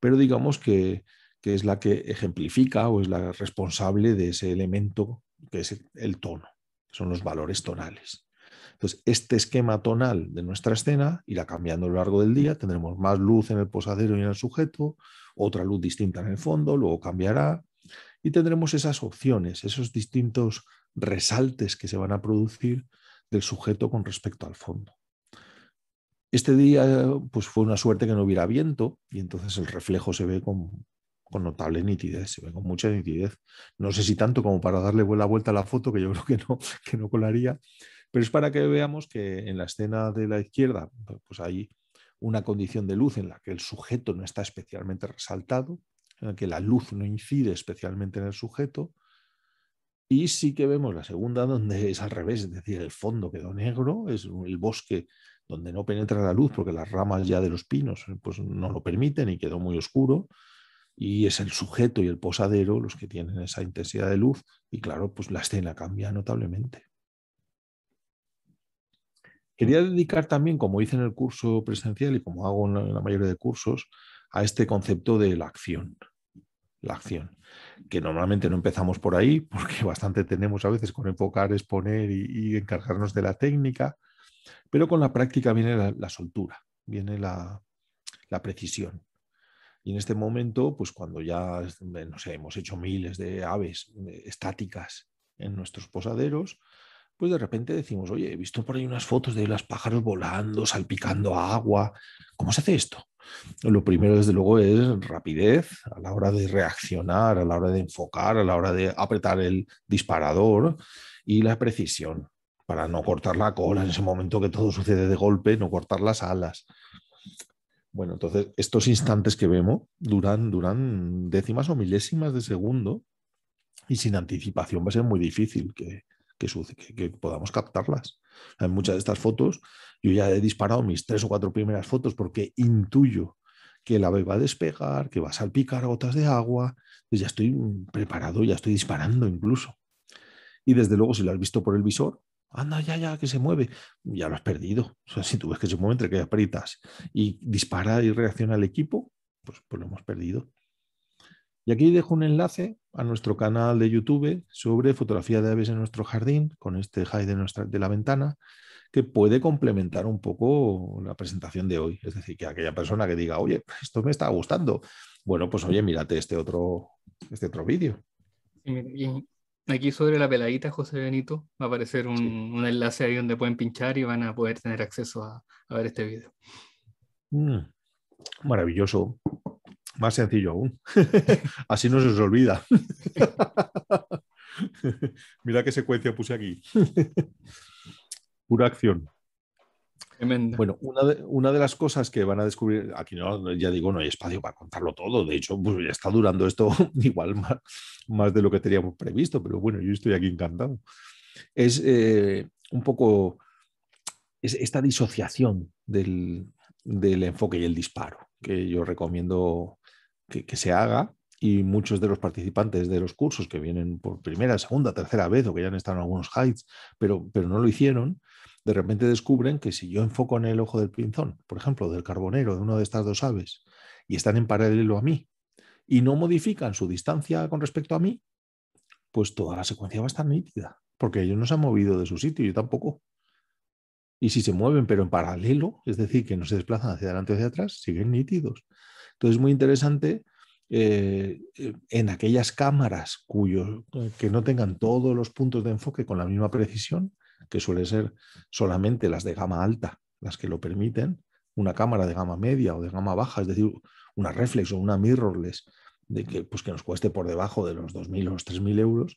pero digamos que, es la que ejemplifica o es la responsable de ese elemento que es el tono, son los valores tonales. Entonces, este esquema tonal de nuestra escena irá cambiando a lo largo del día. Tendremos más luz en el posadero y en el sujeto, otra luz distinta en el fondo, luego cambiará y tendremos esas opciones, esos distintos resaltes que se van a producir del sujeto con respecto al fondo. Este día pues fue una suerte que no hubiera viento y entonces el reflejo se ve con, notable nitidez, se ve con mucha nitidez. No sé si tanto como para darle la vuelta a la foto, que yo creo que no, [LAUGHS] que no colaría, pero es para que veamos que en la escena de la izquierda pues hay una condición de luz en la que el sujeto no está especialmente resaltado, en la que la luz no incide especialmente en el sujeto, y sí que vemos la segunda donde es al revés, es decir, el fondo quedó negro, es el bosque donde no penetra la luz porque las ramas ya de los pinos eh, pues, no lo permiten y quedó muy oscuro. Y es el sujeto y el posadero los que tienen esa intensidad de luz y claro, pues la escena cambia notablemente. Mm. Quería dedicar también, como hice en el curso presencial y como hago en la mayoría de cursos, a este concepto de la acción la acción. Que normalmente no empezamos por ahí, [LAUGHS] porque bastante tenemos a veces con enfocar, exponer y, encargarnos de la técnica, pero con la práctica viene la, soltura, viene la, precisión. Y en este momento, pues cuando ya, eh, no sé, hemos hecho miles de aves eh, estáticas en nuestros posaderos, pues de repente decimos, oye, he visto por ahí unas fotos de las pájaros volando, salpicando agua. ¿Cómo se hace esto? Lo primero, desde luego, es rapidez a la hora de reaccionar, a la hora de enfocar, a la hora de apretar el disparador y la precisión para no cortar la cola en ese momento que todo sucede de golpe, no cortar las alas. Bueno, entonces estos instantes que vemos duran, duran décimas o milésimas de segundo y sin anticipación va a ser muy difícil que, que podamos captarlas. En muchas de estas fotos yo ya he disparado mis tres o cuatro primeras fotos porque intuyo que el ave va a despegar, que va a salpicar gotas de agua, ya estoy mm, preparado, ya estoy disparando incluso. Y desde luego si lo has visto por el visor, anda ya, ya, que se mueve, ya lo has perdido. O sea, si tú ves que se mueve entre que aprietas y dispara y reacciona el equipo, pues, pues lo hemos perdido. Y aquí dejo un enlace a nuestro canal de YouTube sobre fotografía de aves en nuestro jardín, con este high de, nuestra, de la ventana, que puede complementar un poco la presentación de hoy. Es decir, que aquella persona que diga, oye, esto me está gustando, bueno, pues oye, mírate este otro, este otro vídeo. aquí sobre la peladita, José Benito, va a aparecer un, un, enlace ahí donde pueden pinchar y van a poder tener acceso a, ver este vídeo. Mm, maravilloso. Más sencillo aún. [LAUGHS] Así no se os olvida. [LAUGHS] Mira qué secuencia puse aquí. [LAUGHS] Pura acción. Bueno, una de, las cosas que van a descubrir, aquí ya digo, no hay espacio para contarlo todo, de hecho, ya pues, está durando esto igual más, de lo que teníamos previsto, pero bueno, yo estoy aquí encantado. Es eh, un poco esta disociación del, del enfoque y el disparo, que yo recomiendo que, se haga y muchos de los participantes de los cursos que vienen por primera, segunda, tercera vez o que ya han estado en algunos heights, pero, pero no lo hicieron, de repente descubren que si yo enfoco en el ojo del pinzón, por ejemplo, del carbonero, de una de estas dos aves, y están en paralelo a mí, y no modifican su distancia con respecto a mí, pues toda la secuencia va a estar nítida, porque ellos no se han movido de su sitio, yo tampoco. Y si se mueven, pero en paralelo, es decir, que no se desplazan hacia adelante o hacia atrás, siguen nítidos. Entonces, muy interesante. Eh, eh, en aquellas cámaras cuyo, eh, que no tengan todos los puntos de enfoque con la misma precisión, que suele ser solamente las de gama alta, las que lo permiten, una cámara de gama media o de gama baja, es decir, una reflex o una mirrorless, de que, pues que nos cueste por debajo de los 2.000 o los 3.000 euros,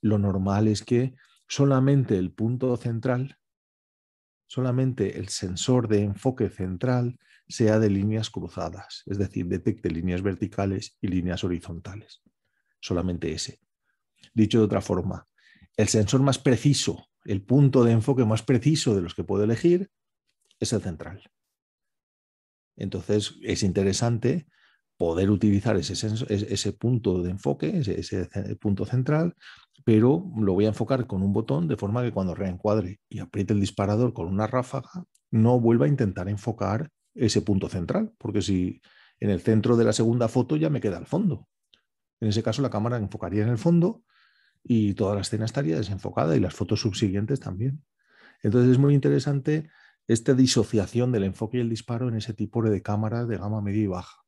lo normal es que solamente el punto central, solamente el sensor de enfoque central, sea de líneas cruzadas, es decir, detecte líneas verticales y líneas horizontales. Solamente ese. Dicho de otra forma, el sensor más preciso, el punto de enfoque más preciso de los que puedo elegir es el central. Entonces es interesante poder utilizar ese, punto de enfoque, ese, punto central, pero lo voy a enfocar con un botón de forma que cuando reencuadre y apriete el disparador con una ráfaga, no vuelva a intentar enfocar ese punto central, porque si en el centro de la segunda foto ya me queda el fondo. En ese caso la cámara enfocaría en el fondo y toda la escena estaría desenfocada y las fotos subsiguientes también. Entonces es muy interesante esta disociación del enfoque y el disparo en ese tipo de cámaras de gama media y baja.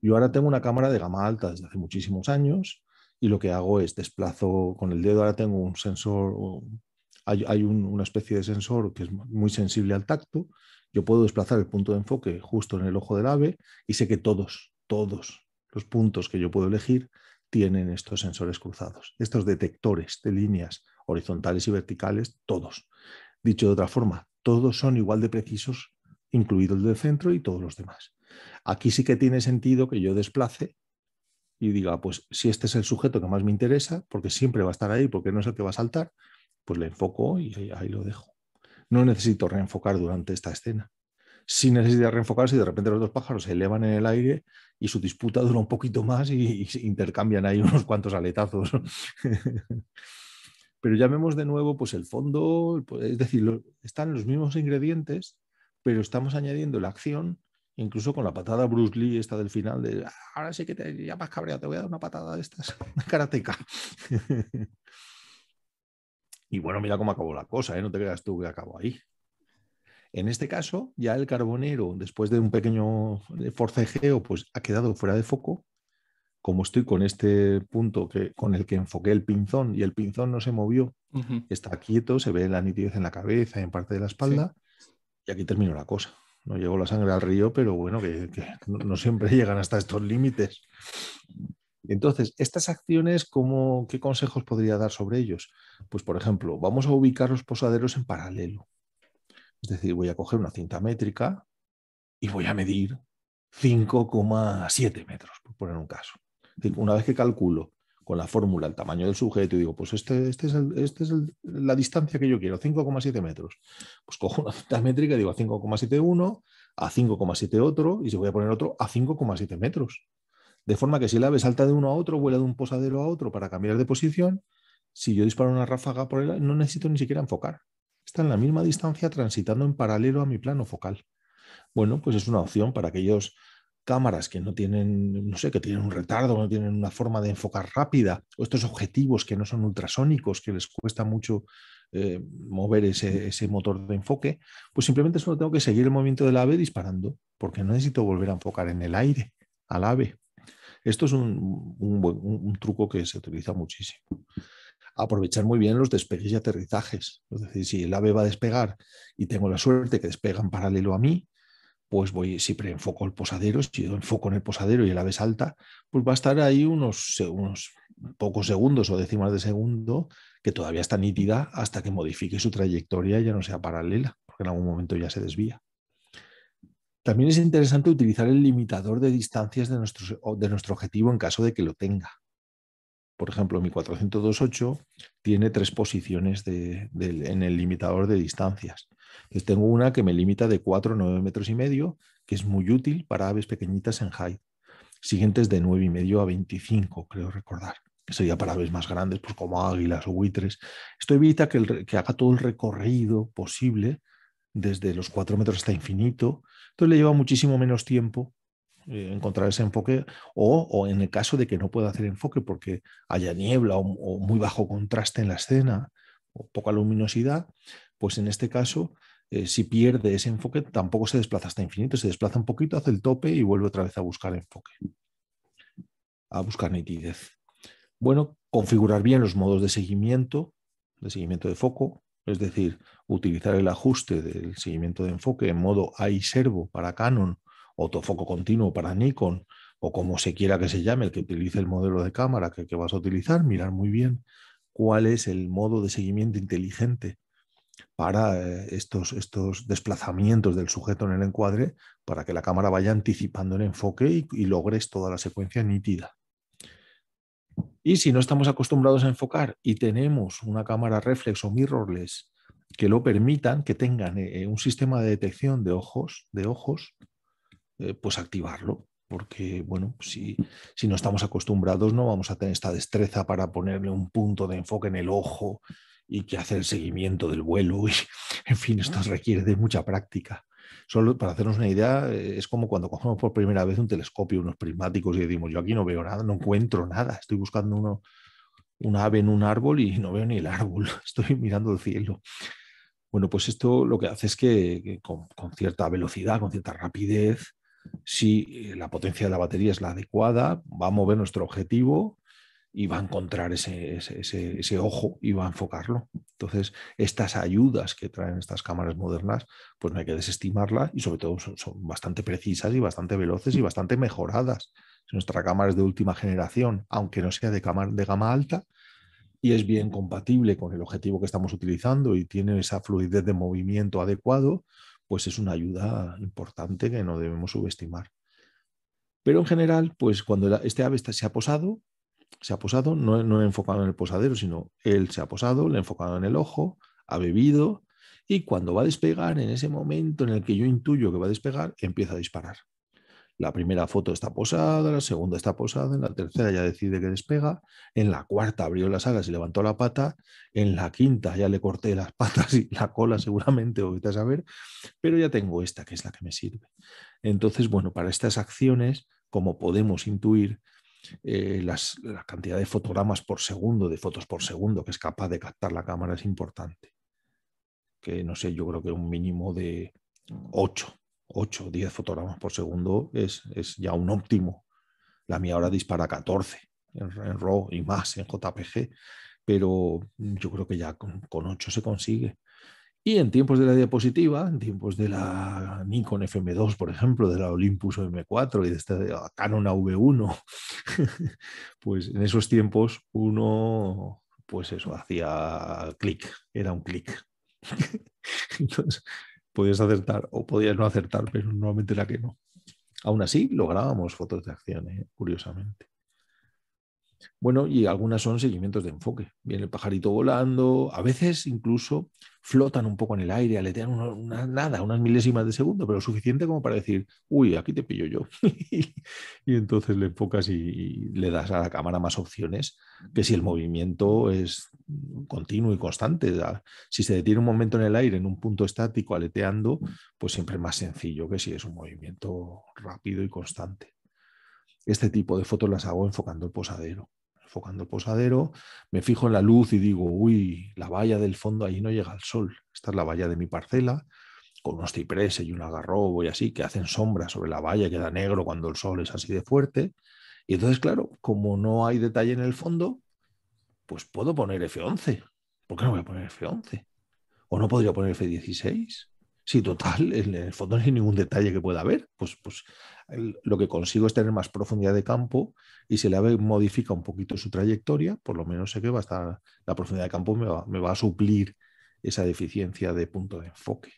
Yo ahora tengo una cámara de gama alta desde hace muchísimos años y lo que hago es desplazo con el dedo, ahora tengo un sensor, hay, hay una especie de sensor que es muy sensible al tacto, yo puedo desplazar el punto de enfoque justo en el ojo del ave y sé que todos, todos los puntos que yo puedo elegir tienen estos sensores cruzados, estos detectores de líneas horizontales y verticales, todos. Dicho de otra forma, todos son igual de precisos, incluido el del centro y todos los demás. Aquí sí que tiene sentido que yo desplace y diga, pues si este es el sujeto que más me interesa, porque siempre va a estar ahí, porque no es el que va a saltar, pues le enfoco y ahí, ahí lo dejo no necesito reenfocar durante esta escena. necesidad de reenfocar y de repente los dos pájaros se elevan en el aire y su disputa dura un poquito más y, intercambian ahí [LAUGHS] unos cuantos aletazos. [LAUGHS] pero llamemos de nuevo pues el fondo, pues, es decir, están los mismos ingredientes, pero estamos añadiendo la acción, incluso con la patada Bruce Lee, esta del final, de ah, ahora sí que te vas cabreado, te voy a dar una patada de estas, [LAUGHS] una karateca. Y bueno, mira cómo acabó la cosa, ¿eh? no te creas tú que acabó ahí. En este caso, ya el carbonero, después de un pequeño forcejeo, pues ha quedado fuera de foco. Como estoy con este punto que, con el que enfoqué el pinzón y el pinzón no se movió, está quieto, se ve la nitidez en la cabeza y en parte de la espalda, y aquí terminó la cosa. No llegó la sangre al río, pero bueno, que, no siempre [LAUGHS] llegan hasta estos límites. Entonces, estas acciones, ¿qué consejos podría dar sobre ellos? Pues, por ejemplo, vamos a ubicar los posaderos en paralelo. Es decir, voy a coger una cinta métrica y voy a medir 5,7 metros, por poner un caso. Una vez que calculo con la fórmula el tamaño del sujeto y digo, pues esta este es, este la distancia que yo quiero, 5,7 metros. Pues cojo una cinta métrica y digo a 5,71, a 5,7 otro y se voy a poner otro a 5,7 metros. De forma que si el ave salta de uno a otro, vuela de un posadero a otro para cambiar de posición, si yo disparo una ráfaga por el no necesito ni siquiera enfocar. Está en la misma distancia transitando en paralelo a mi plano focal. Bueno, pues es una opción para aquellos cámaras que no tienen, no sé, que tienen un retardo, no tienen una forma de enfocar rápida, o estos objetivos que no son ultrasónicos, que les cuesta mucho eh, mover ese, ese, motor de enfoque, pues simplemente solo tengo que seguir el movimiento del ave disparando, porque no necesito volver a enfocar en el aire al ave. Esto es un, truco que se utiliza muchísimo. Aprovechar muy bien los despegues y aterrizajes. Es decir, si el ave va a despegar y tengo la suerte que despegan paralelo a mí, pues voy, si preenfoco el posadero, si yo enfoco en el posadero y el ave salta, pues va a estar ahí unos, unos pocos segundos o décimas de segundo que todavía está nítida hasta que modifique su trayectoria y ya no sea paralela, porque en algún momento ya se desvía. También es interesante utilizar el limitador de distancias de nuestro, de nuestro objetivo en caso de que lo tenga. Por ejemplo, mi 4028 tiene tres posiciones en el limitador de distancias. tengo una que me limita de 4 a 9 metros y medio, que es muy útil para aves pequeñitas en height. Siguientes de 9 y medio a 25, creo recordar. sería para aves más grandes, pues como águilas o buitres. Esto evita que, que haga todo el recorrido posible desde los 4 metros hasta infinito entonces le lleva muchísimo menos tiempo eh, encontrar ese enfoque o, en el caso de que no pueda hacer enfoque porque haya niebla o, muy bajo contraste en la escena o poca luminosidad, pues en este caso eh, si pierde ese enfoque, tampoco se desplaza hasta infinito, se desplaza un poquito, hace el tope y vuelve otra vez a buscar enfoque, a buscar nitidez. Bueno, configurar bien los modos de seguimiento, de seguimiento de foco, es decir, utilizar el ajuste del seguimiento de enfoque en modo AI servo para Canon, autofoco continuo para Nikon, o como se quiera que se llame, el que utilice el modelo de cámara que, vas a utilizar, mirar muy bien cuál es el modo de seguimiento inteligente para eh, estos, estos, desplazamientos del sujeto en el encuadre para que la cámara vaya anticipando el enfoque y, y logres toda la secuencia nítida. Y si no estamos acostumbrados a enfocar y tenemos una cámara reflex o mirrorless que lo permitan, que tengan eh, eh, un sistema de detección de ojos, de ojos, eh, pues activarlo. Porque, bueno, si, si no estamos acostumbrados, no vamos a tener esta destreza para ponerle un punto de enfoque en el ojo y que hace el seguimiento del vuelo. Y, en fin, esto requiere de mucha práctica. Solo para hacernos una idea, eh, es como cuando cogemos por primera vez un telescopio, unos prismáticos y decimos, yo aquí no veo nada, no encuentro nada, estoy buscando uno, una ave en un árbol y no veo ni el árbol, [LAUGHS] estoy mirando el cielo. Bueno, pues esto lo que hace es que, con, cierta velocidad, con cierta rapidez, si eh, la potencia de la batería es la adecuada, va a mover nuestro objetivo y va a encontrar ese, ojo y va a enfocarlo. Entonces, estas ayudas que traen estas cámaras modernas, pues no hay que desestimarlas y sobre todo son, bastante precisas y bastante veloces y bastante mejoradas. Nuestra cámara es de última generación, aunque no sea de, cámara, de gama alta, y es bien compatible con el objetivo que estamos utilizando y tiene esa fluidez de movimiento adecuado, pues es una ayuda importante que no debemos subestimar. Pero en general, pues cuando este ave se ha posado, se ha posado, no, no enfocado en el posadero, sino él se ha posado, le enfocado en el ojo, ha bebido y cuando va a despegar, en ese momento en el que yo intuyo que va a despegar, empieza a disparar. La primera foto está posada, la segunda está posada, en la tercera ya decide que despega, en la cuarta abrió las alas y levantó la pata, en la quinta ya le corté las patas y la cola seguramente, ahorita a saber, pero ya tengo esta que es la que me sirve. Entonces, bueno, para estas acciones, como podemos intuir, eh, la cantidad de fotogramas por segundo, de fotos por segundo que es capaz de captar la cámara es importante. Que no sé, yo creo que un mínimo de 8, 8 o 10 fotogramas por segundo es, es, ya un óptimo. La mía ahora dispara 14 en, RAW y más en JPG, pero yo creo que ya con, con 8 se consigue. Y en tiempos de la diapositiva, en tiempos de la Nikon FM2, por ejemplo, de la Olympus M4 y de esta Canon av 1 [LAUGHS] pues en esos tiempos uno, pues eso, hacía clic, era un clic. [LAUGHS] Entonces, podías acertar o podías no acertar, pero normalmente era que no. Aún así, lográbamos fotos de acción, ¿eh? curiosamente. Bueno, y algunas son seguimientos de enfoque. Viene el pajarito volando, a veces incluso flotan un poco en el aire, aletean nada, unas milésimas de segundo, pero suficiente como para decir, uy, aquí te pillo yo. [LAUGHS] y entonces le enfocas y, le das a la cámara más opciones que si el movimiento es continuo y constante. Si se detiene un momento en el aire, en un punto estático, aleteando, pues siempre es más sencillo que si es un movimiento rápido y constante este tipo de fotos las hago enfocando el posadero. Enfocando el posadero, me fijo en la luz y digo, uy, la valla del fondo ahí no llega al sol. Esta es la valla de mi parcela, con unos cipreses y un agarrobo y así, que hacen sombra sobre la valla, queda negro cuando el sol es así de fuerte. Y entonces, claro, como no hay detalle en el fondo, pues puedo poner F11. ¿Por qué no voy a poner F11? ¿O no podría poner F16? Sí, total, en el fondo no hay ningún detalle que pueda haber. Pues, pues lo que consigo es tener más profundidad de campo y si le ave modifica un poquito su trayectoria, por lo menos sé que va a estar, la profundidad de campo me va, a suplir esa deficiencia de punto de enfoque.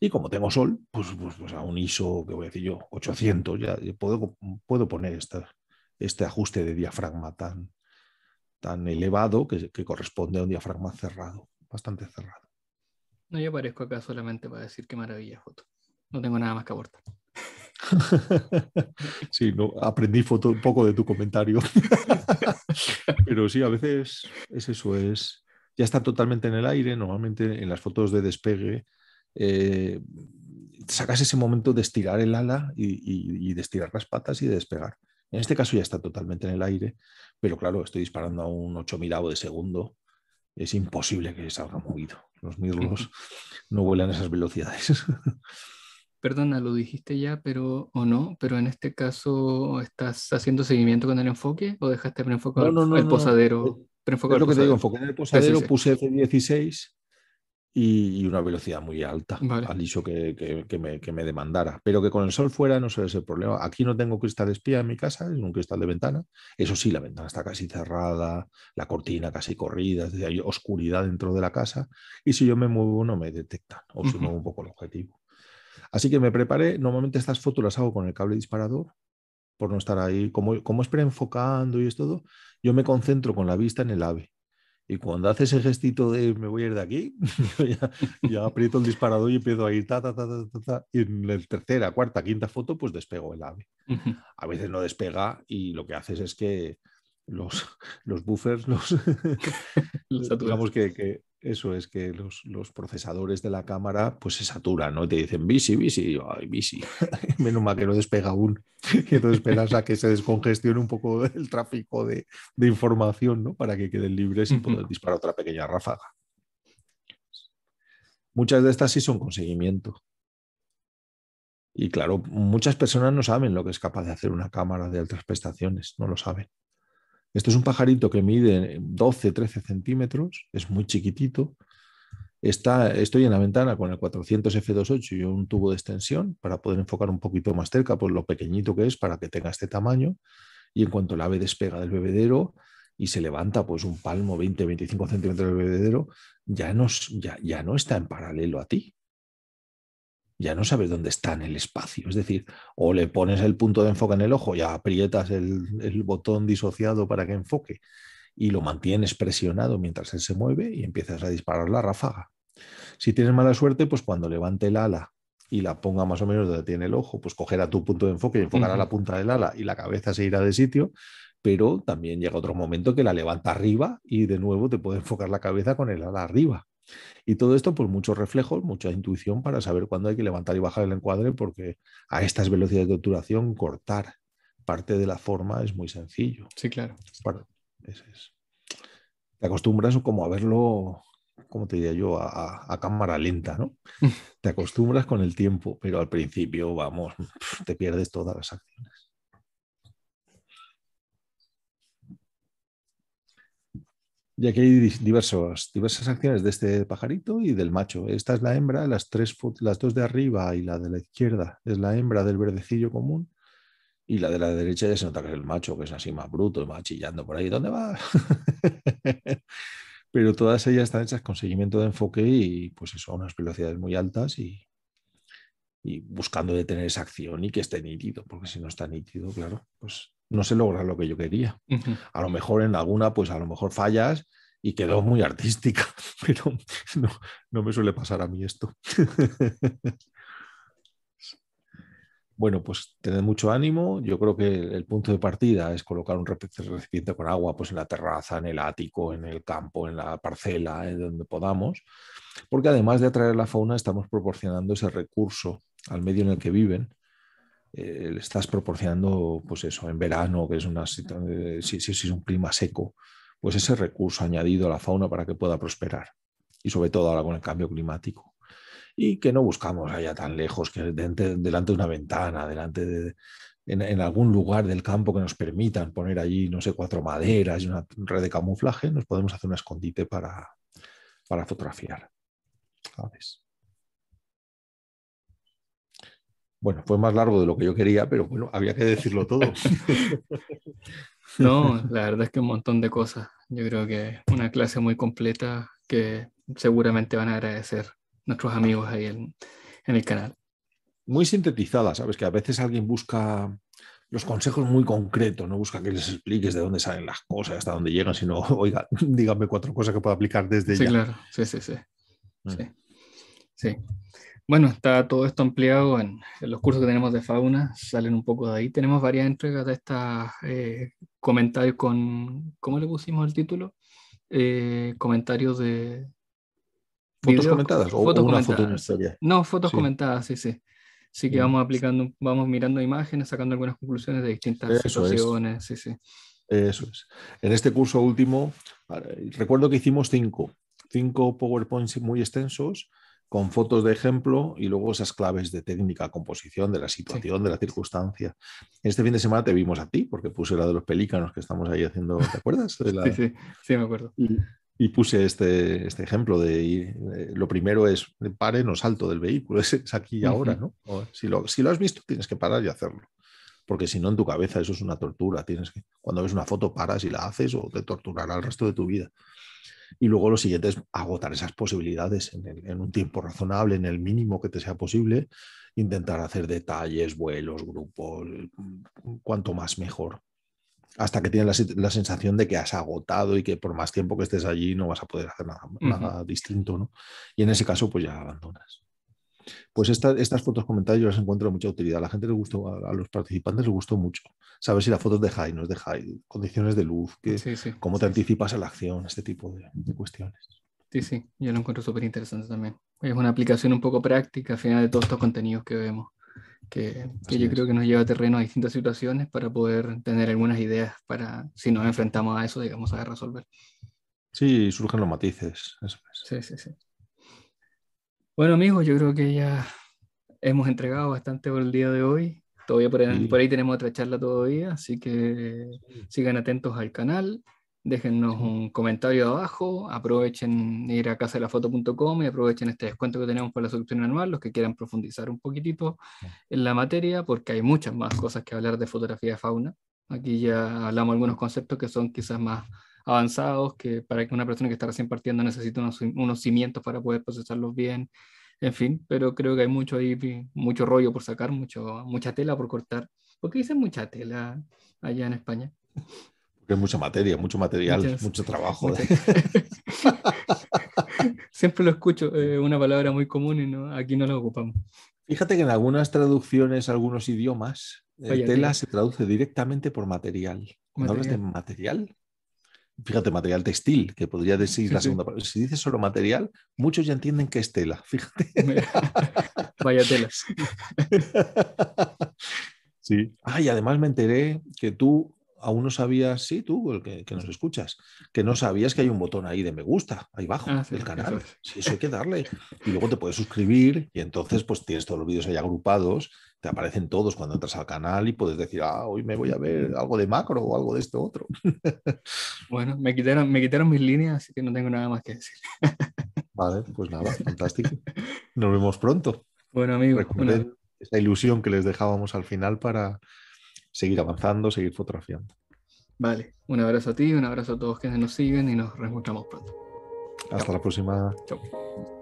Y como tengo sol, pues, pues, pues a un ISO, que voy a decir yo, 800, ya puedo, puedo poner este ajuste de diafragma tan, tan elevado que corresponde a un diafragma cerrado, bastante cerrado. No, yo aparezco acá solamente para decir qué maravilla foto. No tengo nada más que aportar. [LAUGHS] Sí, no, aprendí foto, un poco de tu comentario. [LAUGHS] Pero sí, a veces es eso, es ya está totalmente en el aire, normalmente en las fotos de despegue. Eh, sacas ese momento de estirar el ala y, de estirar las patas y de despegar. En este caso ya está totalmente en el aire, pero claro, estoy disparando a un milavo de segundo es imposible que salga movido. Los mirlos [LAUGHS] no vuelan a esas velocidades. [LAUGHS] Perdona, lo dijiste ya, pero o no, pero en este caso, ¿estás haciendo seguimiento con el enfoque o dejaste preenfocado no, el posadero? Es, lo que te digo, en el posadero, puse F16 y, una velocidad muy alta al que, me, demandara. Pero que con el sol fuera no suele ser problema. Aquí no tengo cristal de espía en mi casa, es un cristal de ventana. Eso sí, la ventana está casi cerrada, la cortina casi corrida, hay oscuridad dentro de la casa y si yo me muevo no me detectan o si muevo un poco el objetivo. Así que me preparé. Normalmente estas fotos las hago con el cable disparador, por no estar ahí. Como, como es preenfocando y es todo, yo me concentro con la vista en el ave. Y cuando hace ese gestito de me voy a ir de aquí, [LAUGHS] ya, aprieto el disparador y empiezo a ir ta, ta, ta, ta, Y en la tercera, cuarta, quinta foto, pues despego el ave. A veces no despega y lo que haces es que los, [LAUGHS] los buffers, los, [LAUGHS] eh, digamos que, eso es que los, procesadores de la cámara pues se saturan, ¿no? Te dicen bici, bici, ay, bici. [LAUGHS] Menos mal que no despega aún. Y entonces esperas a que se descongestione un poco el tráfico de, información, ¿no? Para que queden libres y poder disparar otra pequeña ráfaga. Muchas de estas sí son conseguimiento Y claro, muchas personas no saben lo que es capaz de hacer una cámara de altas prestaciones, no lo saben. Esto es un pajarito que mide 12, 13 centímetros, es muy chiquitito. Está, estoy en la ventana con el 400 F28 y un tubo de extensión para poder enfocar un poquito más cerca por pues lo pequeñito que es para que tenga este tamaño. Y en cuanto el ave despega del bebedero y se levanta pues un palmo 20, 25 centímetros del bebedero, ya, nos, ya, ya no está en paralelo a ti, ya no sabes dónde está en el espacio. Es decir, o le pones el punto de enfoque en el ojo y aprietas el, botón disociado para que enfoque y lo mantienes presionado mientras él se mueve y empiezas a disparar la ráfaga. Si tienes mala suerte, pues cuando levante el ala y la ponga más o menos donde tiene el ojo, pues cogerá tu punto de enfoque y enfocará la punta del ala y la cabeza se irá de sitio, pero también llega otro momento que la levanta arriba y de nuevo te puede enfocar la cabeza con el ala arriba. Y todo esto, pues muchos reflejos, mucha intuición para saber cuándo hay que levantar y bajar el encuadre, porque a estas velocidades de obturación cortar parte de la forma es muy sencillo. Sí, claro. es, Te acostumbras como a verlo, como te diría yo, a, a cámara lenta, ¿no? [LAUGHS] te acostumbras con el tiempo, pero al principio, vamos, [LAUGHS] te pierdes todas las acciones. Y aquí hay diversas diversas acciones de este pajarito y del macho. Esta es la hembra, las, tres, las dos de arriba y la de la izquierda es la hembra del verdecillo común. Y la de la derecha ya se nota que es el macho, que es así más bruto, más chillando por ahí. ¿Dónde va [LAUGHS] Pero todas ellas están hechas con seguimiento de enfoque y pues eso, a unas velocidades muy altas y, y buscando detener esa acción y que esté nítido, porque si no está nítido, claro, pues no se logra lo que yo quería. A lo mejor en alguna, pues a lo mejor fallas y quedó muy artística, [LAUGHS] pero [LAUGHS] no, me suele pasar a mí esto. [LAUGHS] bueno, pues tener mucho ánimo. Yo creo que el punto de partida es colocar un recipiente con agua pues en la terraza, en el ático, en el campo, en la parcela, en donde podamos, porque además de atraer la fauna, estamos proporcionando ese recurso al medio en el que viven eh, le estás proporcionando, pues eso, en verano, que es una, eh, si, es un clima seco, pues ese recurso añadido a la fauna para que pueda prosperar y sobre todo ahora con el cambio climático. Y que no buscamos allá tan lejos, que delante, de una ventana, delante en, algún lugar del campo que nos permitan poner allí, no sé, cuatro maderas y una red de camuflaje, nos podemos hacer un escondite para, para fotografiar. ¿Sabes? Bueno, fue más largo de lo que yo quería, pero bueno, había que decirlo todo. [LAUGHS] no, la verdad es que un montón de cosas. Yo creo que una clase muy completa que seguramente van a agradecer nuestros amigos ahí en, el canal. Muy sintetizada, ¿sabes? Que a veces alguien busca los consejos muy concretos, no busca que les expliques de dónde salen las cosas, hasta dónde llegan, sino, [LAUGHS] oiga, díganme cuatro cosas que pueda aplicar desde ya. Sí, claro, sí, sí, sí. Mm. sí. Bueno, está todo esto ampliado en, los cursos que tenemos de fauna, salen un poco de ahí. Tenemos varias entregas de estos eh, comentarios con, ¿cómo le pusimos el título? Eh, comentarios de... Fotos comentadas o, fotos una comentadas. No, fotos sí. comentadas, sí, sí. Así que vamos aplicando, vamos mirando imágenes, sacando algunas conclusiones de distintas situaciones, sí, sí. Eso es. En este curso último, recuerdo que hicimos cinco, cinco PowerPoints muy extensos con fotos de ejemplo y luego esas claves de técnica, composición, de la situación, de la circunstancia. Este fin de semana te vimos a ti, porque puse la de los pelícanos que estamos ahí haciendo, ¿te acuerdas? sí, sí, sí, me acuerdo. Y, puse este, este ejemplo de, eh, lo primero es pare, no salto del vehículo, [LAUGHS] es, aquí y ahora, ¿no? si, lo, si lo has visto, tienes que parar y hacerlo. Porque si no, en tu cabeza eso es una tortura. Tienes que, cuando ves una foto, paras y la haces o te torturará el resto de tu vida. Y luego lo siguiente es agotar esas posibilidades en, un tiempo razonable, en el mínimo que te sea posible, intentar hacer detalles, vuelos, grupos, mm, cuanto más mejor. Hasta que tienes la, sensación de que has agotado y que por más tiempo que estés allí no vas a poder hacer nada, distinto, ¿no? Y en ese caso, pues ya abandonas. Pues estas fotos comentadas yo las encuentro de mucha utilidad. A la gente le gustó, a, los participantes les gustó mucho. Saber si la foto es de high, no es de high, condiciones de luz, cómo te anticipas a la acción, este tipo de, cuestiones. Sí, sí, yo lo encuentro súper interesante también. Es una aplicación un poco práctica al final de todos estos contenidos que vemos, que, yo creo que nos lleva a terreno a distintas situaciones para poder tener algunas ideas para, si nos enfrentamos a eso, digamos, a resolver. Sí, surgen los matices. Sí, sí, sí. Bueno, amigos, yo creo que ya hemos entregado bastante por el día de hoy. Todavía por, ahí tenemos otra charla todavía, así que sigan atentos al canal, déjennos un comentario abajo, aprovechen ir a casa de la foto.com y aprovechen este descuento que tenemos para la suscripción anual, los que quieran profundizar un poquitito en la materia, porque hay muchas más cosas que hablar de fotografía de fauna. Aquí ya hablamos algunos conceptos que son quizás más avanzados, que para que una persona que está recién partiendo necesita unos, unos cimientos para poder procesarlos bien, en fin, pero creo que hay mucho ahí, mucho rollo por sacar, mucho, mucha tela por cortar. ¿Por qué dicen mucha tela allá en España? Porque es mucha materia, mucho material, mucho trabajo. [LAUGHS] Siempre lo escucho, eh, una palabra muy común y no, aquí no la ocupamos. Fíjate que en algunas traducciones, algunos idiomas, eh, tela se traduce directamente por material. Cuando hablas de material, fíjate, material textil, que podría decir la segunda parte. Si dices solo material, muchos ya entienden que es tela, fíjate. [LAUGHS] Vaya telas. [LAUGHS] Sí. Ah, y además me enteré que tú aún no sabías, sí, tú, que, nos escuchas, que no sabías que hay un botón ahí de me gusta, ahí abajo, del ah, canal. Sí, eso hay que darle. Y luego te puedes suscribir y entonces pues tienes todos los vídeos ahí agrupados te aparecen todos cuando entras al canal y puedes decir, ah, hoy me voy a ver algo de macro o algo de esto otro. [LAUGHS] Bueno, me quitaron, me quitaron mis líneas, así que no tengo nada más que decir. [LAUGHS] Vale, pues nada, fantástico. Nos vemos pronto. Bueno, amigo. Esa ilusión que les dejábamos al final para seguir avanzando, seguir fotografiando. Vale, un abrazo a ti, un abrazo a todos quienes nos siguen y nos reencontramos pronto. Hasta la próxima. Chao.